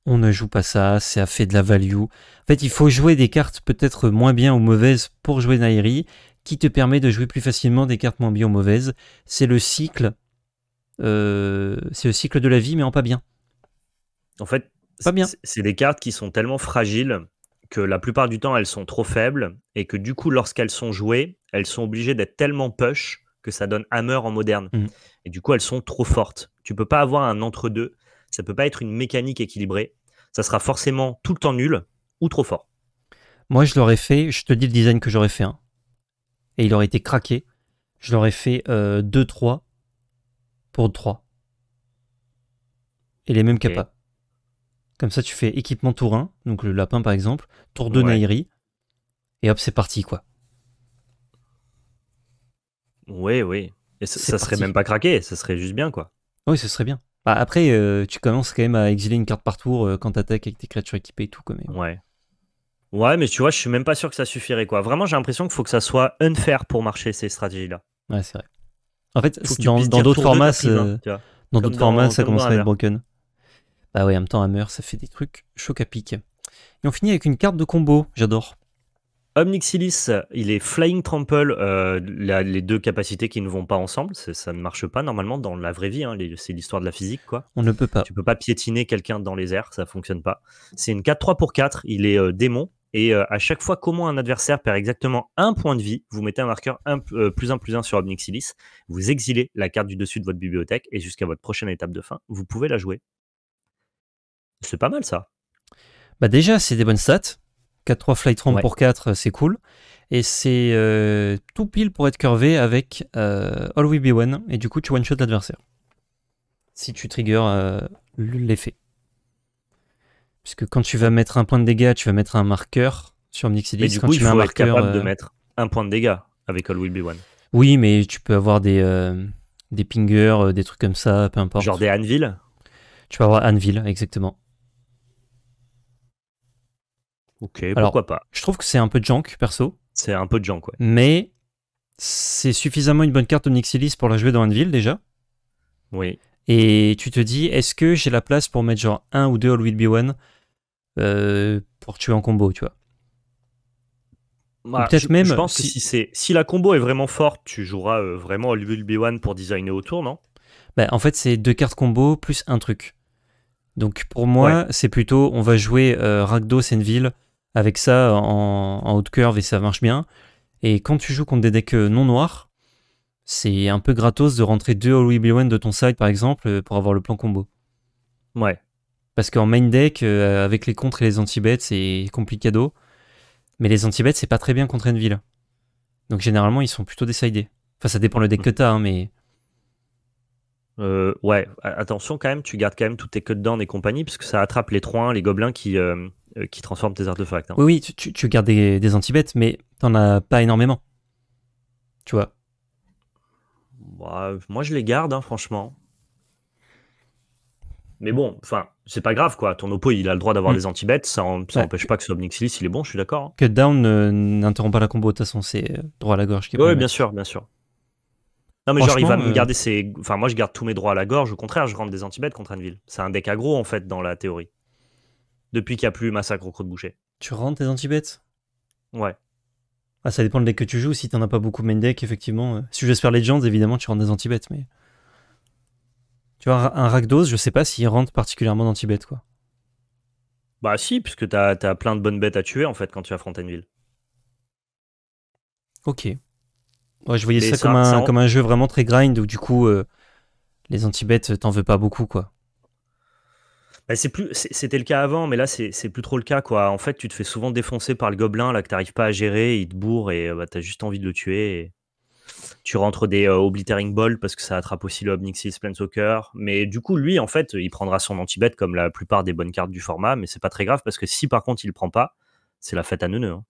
on ne joue pas ça, ça fait de la value. En fait, il faut jouer des cartes peut-être moins bien ou mauvaises pour jouer Nairi, qui te permet de jouer plus facilement des cartes moins bien ou mauvaises. C'est le cycle euh, c'est le cycle de la vie, mais en pas bien. En fait, pas bien. c'est des cartes qui sont tellement fragiles que la plupart du temps, elles sont trop faibles et que du coup, lorsqu'elles sont jouées, elles sont obligées d'être tellement push que ça donne hammer en moderne. Mmh. Et du coup, elles sont trop fortes. Tu peux pas avoir un entre-deux. Ça peut pas être une mécanique équilibrée. Ça sera forcément tout le temps nul ou trop fort. Moi, je l'aurais fait. Je te dis le design que j'aurais fait. Hein. Et il aurait été craqué. Je l'aurais fait 2-3. Euh, pour 3. Et les mêmes capas. Comme ça, tu fais équipement tour 1, donc le lapin par exemple, tour 2 Naïri, et hop, c'est parti quoi. Oui, oui. Et ça, serait même pas craqué, ça serait juste bien quoi. Oui, ce serait bien. Bah, après, euh, tu commences quand même à exiler une carte par tour euh, quand t'attaques avec tes créatures équipées et tout. Quoi, mais... Ouais. Ouais, mais tu vois, je suis même pas sûr que ça suffirait quoi. Vraiment, j'ai l'impression qu'il faut que ça soit unfair pour marcher ces stratégies là. Ouais, c'est vrai. En fait, dans, hein, d'autres formats, dans d'autres formats, ça commence à être broken. Bah oui, en même temps, Hammer, ça fait des trucs choc à pic. Et on finit avec une carte de combo, j'adore. Omnixilis, il est Flying Trample, euh, les deux capacités qui ne vont pas ensemble, ça ne marche pas normalement dans la vraie vie, hein, c'est l'histoire de la physique quoi. On ne peut pas. Tu peux pas piétiner quelqu'un dans les airs, ça fonctionne pas. C'est une 4-3 pour 4, il est euh, démon, et euh, à chaque fois, comment un adversaire perd exactement un point de vie, vous mettez un marqueur euh, plus 1 plus un sur Obnixilis, vous exilez la carte du dessus de votre bibliothèque et jusqu'à votre prochaine étape de fin, vous pouvez la jouer. C'est pas mal ça. Bah déjà, c'est des bonnes stats. 4-3 flight ramp pour 4, euh, c'est cool. Et c'est tout pile pour être curvé avec All We Be One. Et du coup, tu one-shot l'adversaire. Si tu triggers l'effet. Parce que quand tu vas mettre un point de dégâts, tu vas mettre un marqueur sur Omnixilis. Mais du quand coup, tu il un marqueur, capable de euh, mettre un point de dégâts avec All Will Be One. Oui, mais tu peux avoir des, euh, des pingers, euh, des trucs comme ça, peu importe. Genre des Anvil Tu peux avoir Anvil, exactement. Ok, pourquoi pas Je trouve que c'est un peu junk, perso. C'est un peu junk, ouais. Mais c'est suffisamment une bonne carte Omnixilis pour la jouer dans Anvil, déjà. Oui. Et tu te dis, est-ce que j'ai la place pour mettre genre un ou deux All Will Be One euh, pour tuer en combo, tu vois. Bah, peut-être même. Je pense si... que si, c'est, si la combo est vraiment forte, tu joueras euh, vraiment le B1 pour designer autour, non bah, En fait, c'est deux cartes combo plus un truc. Donc pour moi, c'est plutôt on va jouer euh, et avec ça en, en haute curve et ça marche bien. Et quand tu joues contre des decks euh, non noirs, c'est un peu gratos de rentrer deux Holy e One de ton side par exemple pour avoir le plan combo. Ouais. Parce qu'en main deck, euh, avec les contres et les anti-bêtes, c'est complicado. Mais les anti-bêtes, c'est pas très bien contre une ville. Donc généralement, ils sont plutôt décidés. Enfin, ça dépend le deck mm. que t'as, hein, mais. Euh, ouais, attention quand même, tu gardes quand même toutes tes cut down et compagnie, parce que ça attrape les 3 les gobelins qui, euh, qui transforment tes artefacts. Hein. Oui, oui, tu, gardes des, antibêtes anti-bêtes, mais t'en as pas énormément. Tu vois bah, Moi, je les garde, hein, franchement. Mais bon, enfin, c'est pas grave quoi. Ton oppo il a le droit d'avoir mm. des anti ça, empêche pas que ce il est bon, je suis d'accord. Hein. Que down n'interrompt pas la combo, de toute façon c'est euh, droit à la gorge qui est Oui, bien sûr, bien sûr. Non mais genre il va me euh, garder ses... Enfin moi je garde tous mes droits à la gorge, au contraire je rentre des anti-bets contre Anvil. C'est un deck aggro en fait dans la théorie. Depuis qu'il n'y a plus Massacre au Creux de Boucher. Tu rentres tes anti Ouais. Ah ça dépend de deck que tu joues, si t'en as pas beaucoup main deck effectivement. Euh, si j'espère Legends évidemment tu rentres des anti mais... Tu vois, un Rakdos, je sais pas s'il rentre particulièrement dans Tibet, quoi. Bah si, puisque t'as as plein de bonnes bêtes à tuer, en fait, quand tu affrontes une ville. Ok. Moi je voyais ça, comme, un, comme un jeu vraiment très grind, où du coup, euh, les anti-bêtes, euh, t'en veux pas beaucoup, quoi. Bah, c'est plus, c'était le cas avant, mais là c'est plus trop le cas quoi. En fait, tu te fais souvent défoncer par le gobelin là que t'arrives pas à gérer, il te bourre et euh, bah, t'as juste envie de le tuer. Et... Tu rentres des euh, Oblitering Ball parce que ça attrape aussi le Obnixis Planeswalker. Mais du coup, lui, en fait, il prendra son anti-bet comme la plupart des bonnes cartes du format. Mais c'est pas très grave parce que si par contre il prend pas, c'est la fête à neuneu hein.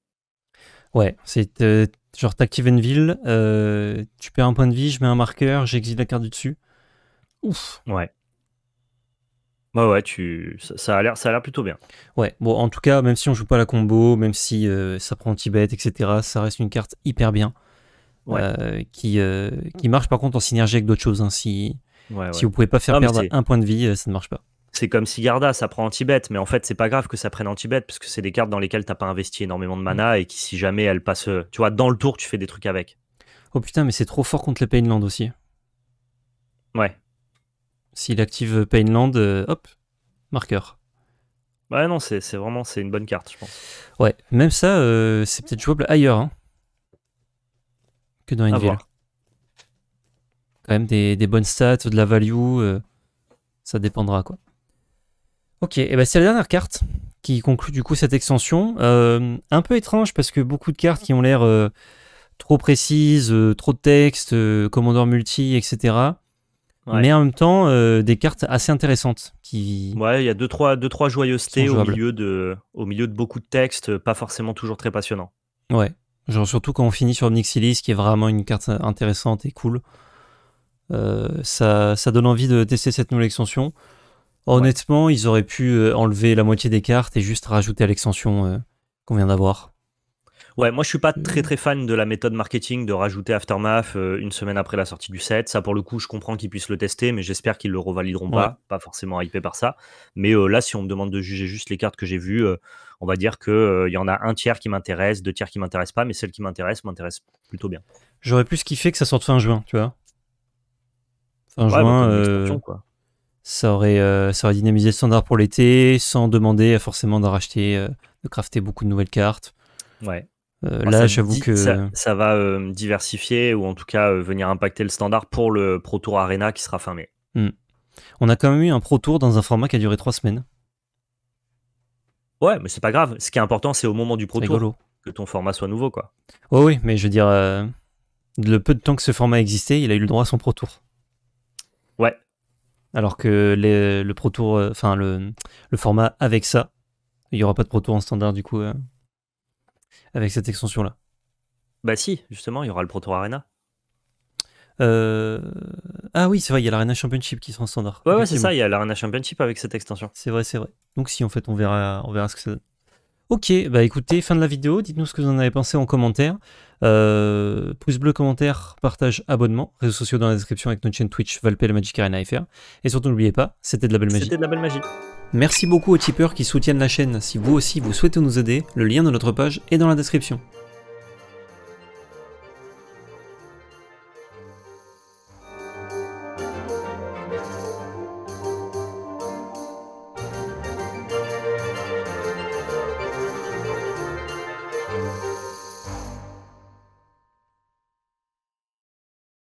Ouais, c'est euh, genre t'actives une ville, euh, tu perds un point de vie, je mets un marqueur, j'exile la carte du dessus. Ouf. Ouais. Bah ouais, tu... ça, a l'air, ça a l'air plutôt bien. Ouais, bon, en tout cas, même si on joue pas la combo, même si ça prend anti-bet, etc., ça reste une carte hyper bien. Euh, qui, euh, qui marche par contre en synergie avec d'autres choses. Hein. Si, vous pouvez pas faire perdre un point de vie, euh, ça ne marche pas. C'est comme si Garda, ça prend anti mais en fait, c'est pas grave que ça prenne anti parce que c'est des cartes dans lesquelles t'as pas investi énormément de mm. mana et qui, si jamais elle passe tu vois, dans le tour, tu fais des trucs avec. Oh putain, mais c'est trop fort contre le Painland aussi. Ouais. S'il active Painland, hop, marqueur. Ouais, non, c'est vraiment c'est une bonne carte, je pense. Ouais, même ça, c'est peut-être jouable ailleurs. Hein que dans une ville. Quand même des, bonnes stats, de la value, euh, ça dépendra quoi. Ok, et ben c'est la dernière carte qui conclut du coup cette extension. Euh, un peu étrange parce que beaucoup de cartes qui ont l'air euh, trop précises, trop de texte, commandeur multi, etc. Mais en même temps, des cartes assez intéressantes. Qui ouais, il y a deux trois, deux, trois joyeusetés au milieu, de, au milieu de beaucoup de textes, pas forcément toujours très passionnants. Ouais. Genre surtout quand on finit sur Nixilis, qui est vraiment une carte intéressante et cool. Euh, ça, ça, donne envie de tester cette nouvelle extension. Honnêtement, ils auraient pu euh, enlever la moitié des cartes et juste rajouter à l'extension euh, qu'on vient d'avoir. Ouais, moi je suis pas mm. très très fan de la méthode marketing de rajouter Aftermath une semaine après la sortie du set. Ça pour le coup, je comprends qu'ils puissent le tester, mais j'espère qu'ils le revalideront pas. Pas forcément hypé par ça. Mais là, si on me demande de juger juste les cartes que j'ai vues, on va dire qu'il il euh, y en a un tiers qui m'intéresse, deux tiers qui m'intéressent pas, mais celles qui m'intéressent, m'intéressent plutôt bien. J'aurais plus kiffé que ça sorte fin juin, tu vois. Fin juin, bah, euh, Ça, aurait, euh, ça dynamisé le standard pour l'été sans demander forcément d'en racheter, de crafter beaucoup de nouvelles cartes. Ouais. là, j'avoue que ça, va diversifier ou en tout cas venir impacter le standard pour le Pro Tour Arena qui sera fin mai. Hmm. On a quand même eu un Pro Tour dans un format qui a duré trois semaines. Ouais, mais c'est pas grave. Ce qui est important, c'est au moment du Pro que ton format soit nouveau, quoi. Oh oui, mais je veux dire, euh, le peu de temps que ce format existait, il a eu le droit à son Pro Tour. Ouais. Alors que le Pro euh, enfin le, format avec ça, il n'y aura pas de protour en standard du coup, euh, avec cette extension-là. Bah si, justement, il y aura le Pro Arena. Euh, ah oui, c'est vrai, il y a l'Arena Championship qui sera en standard. Ouais, ouais c'est ça, il y a l'Arena Championship avec cette extension. C'est vrai, c'est vrai. Donc si, en fait, on verra, on verra ce que ça donne. Ok, bah écoutez, fin de la vidéo, dites-nous ce que vous en avez pensé en commentaire. Euh, pouce bleu, commentaire, partage, abonnement, réseaux sociaux dans la description avec notre chaîne Twitch, la Magic Arena FR. Et surtout, n'oubliez pas, c'était de la belle magie. C'était de la belle magie. Merci beaucoup aux tipeurs qui soutiennent la chaîne. Si vous aussi vous souhaitez nous aider, le lien de notre page est dans la description.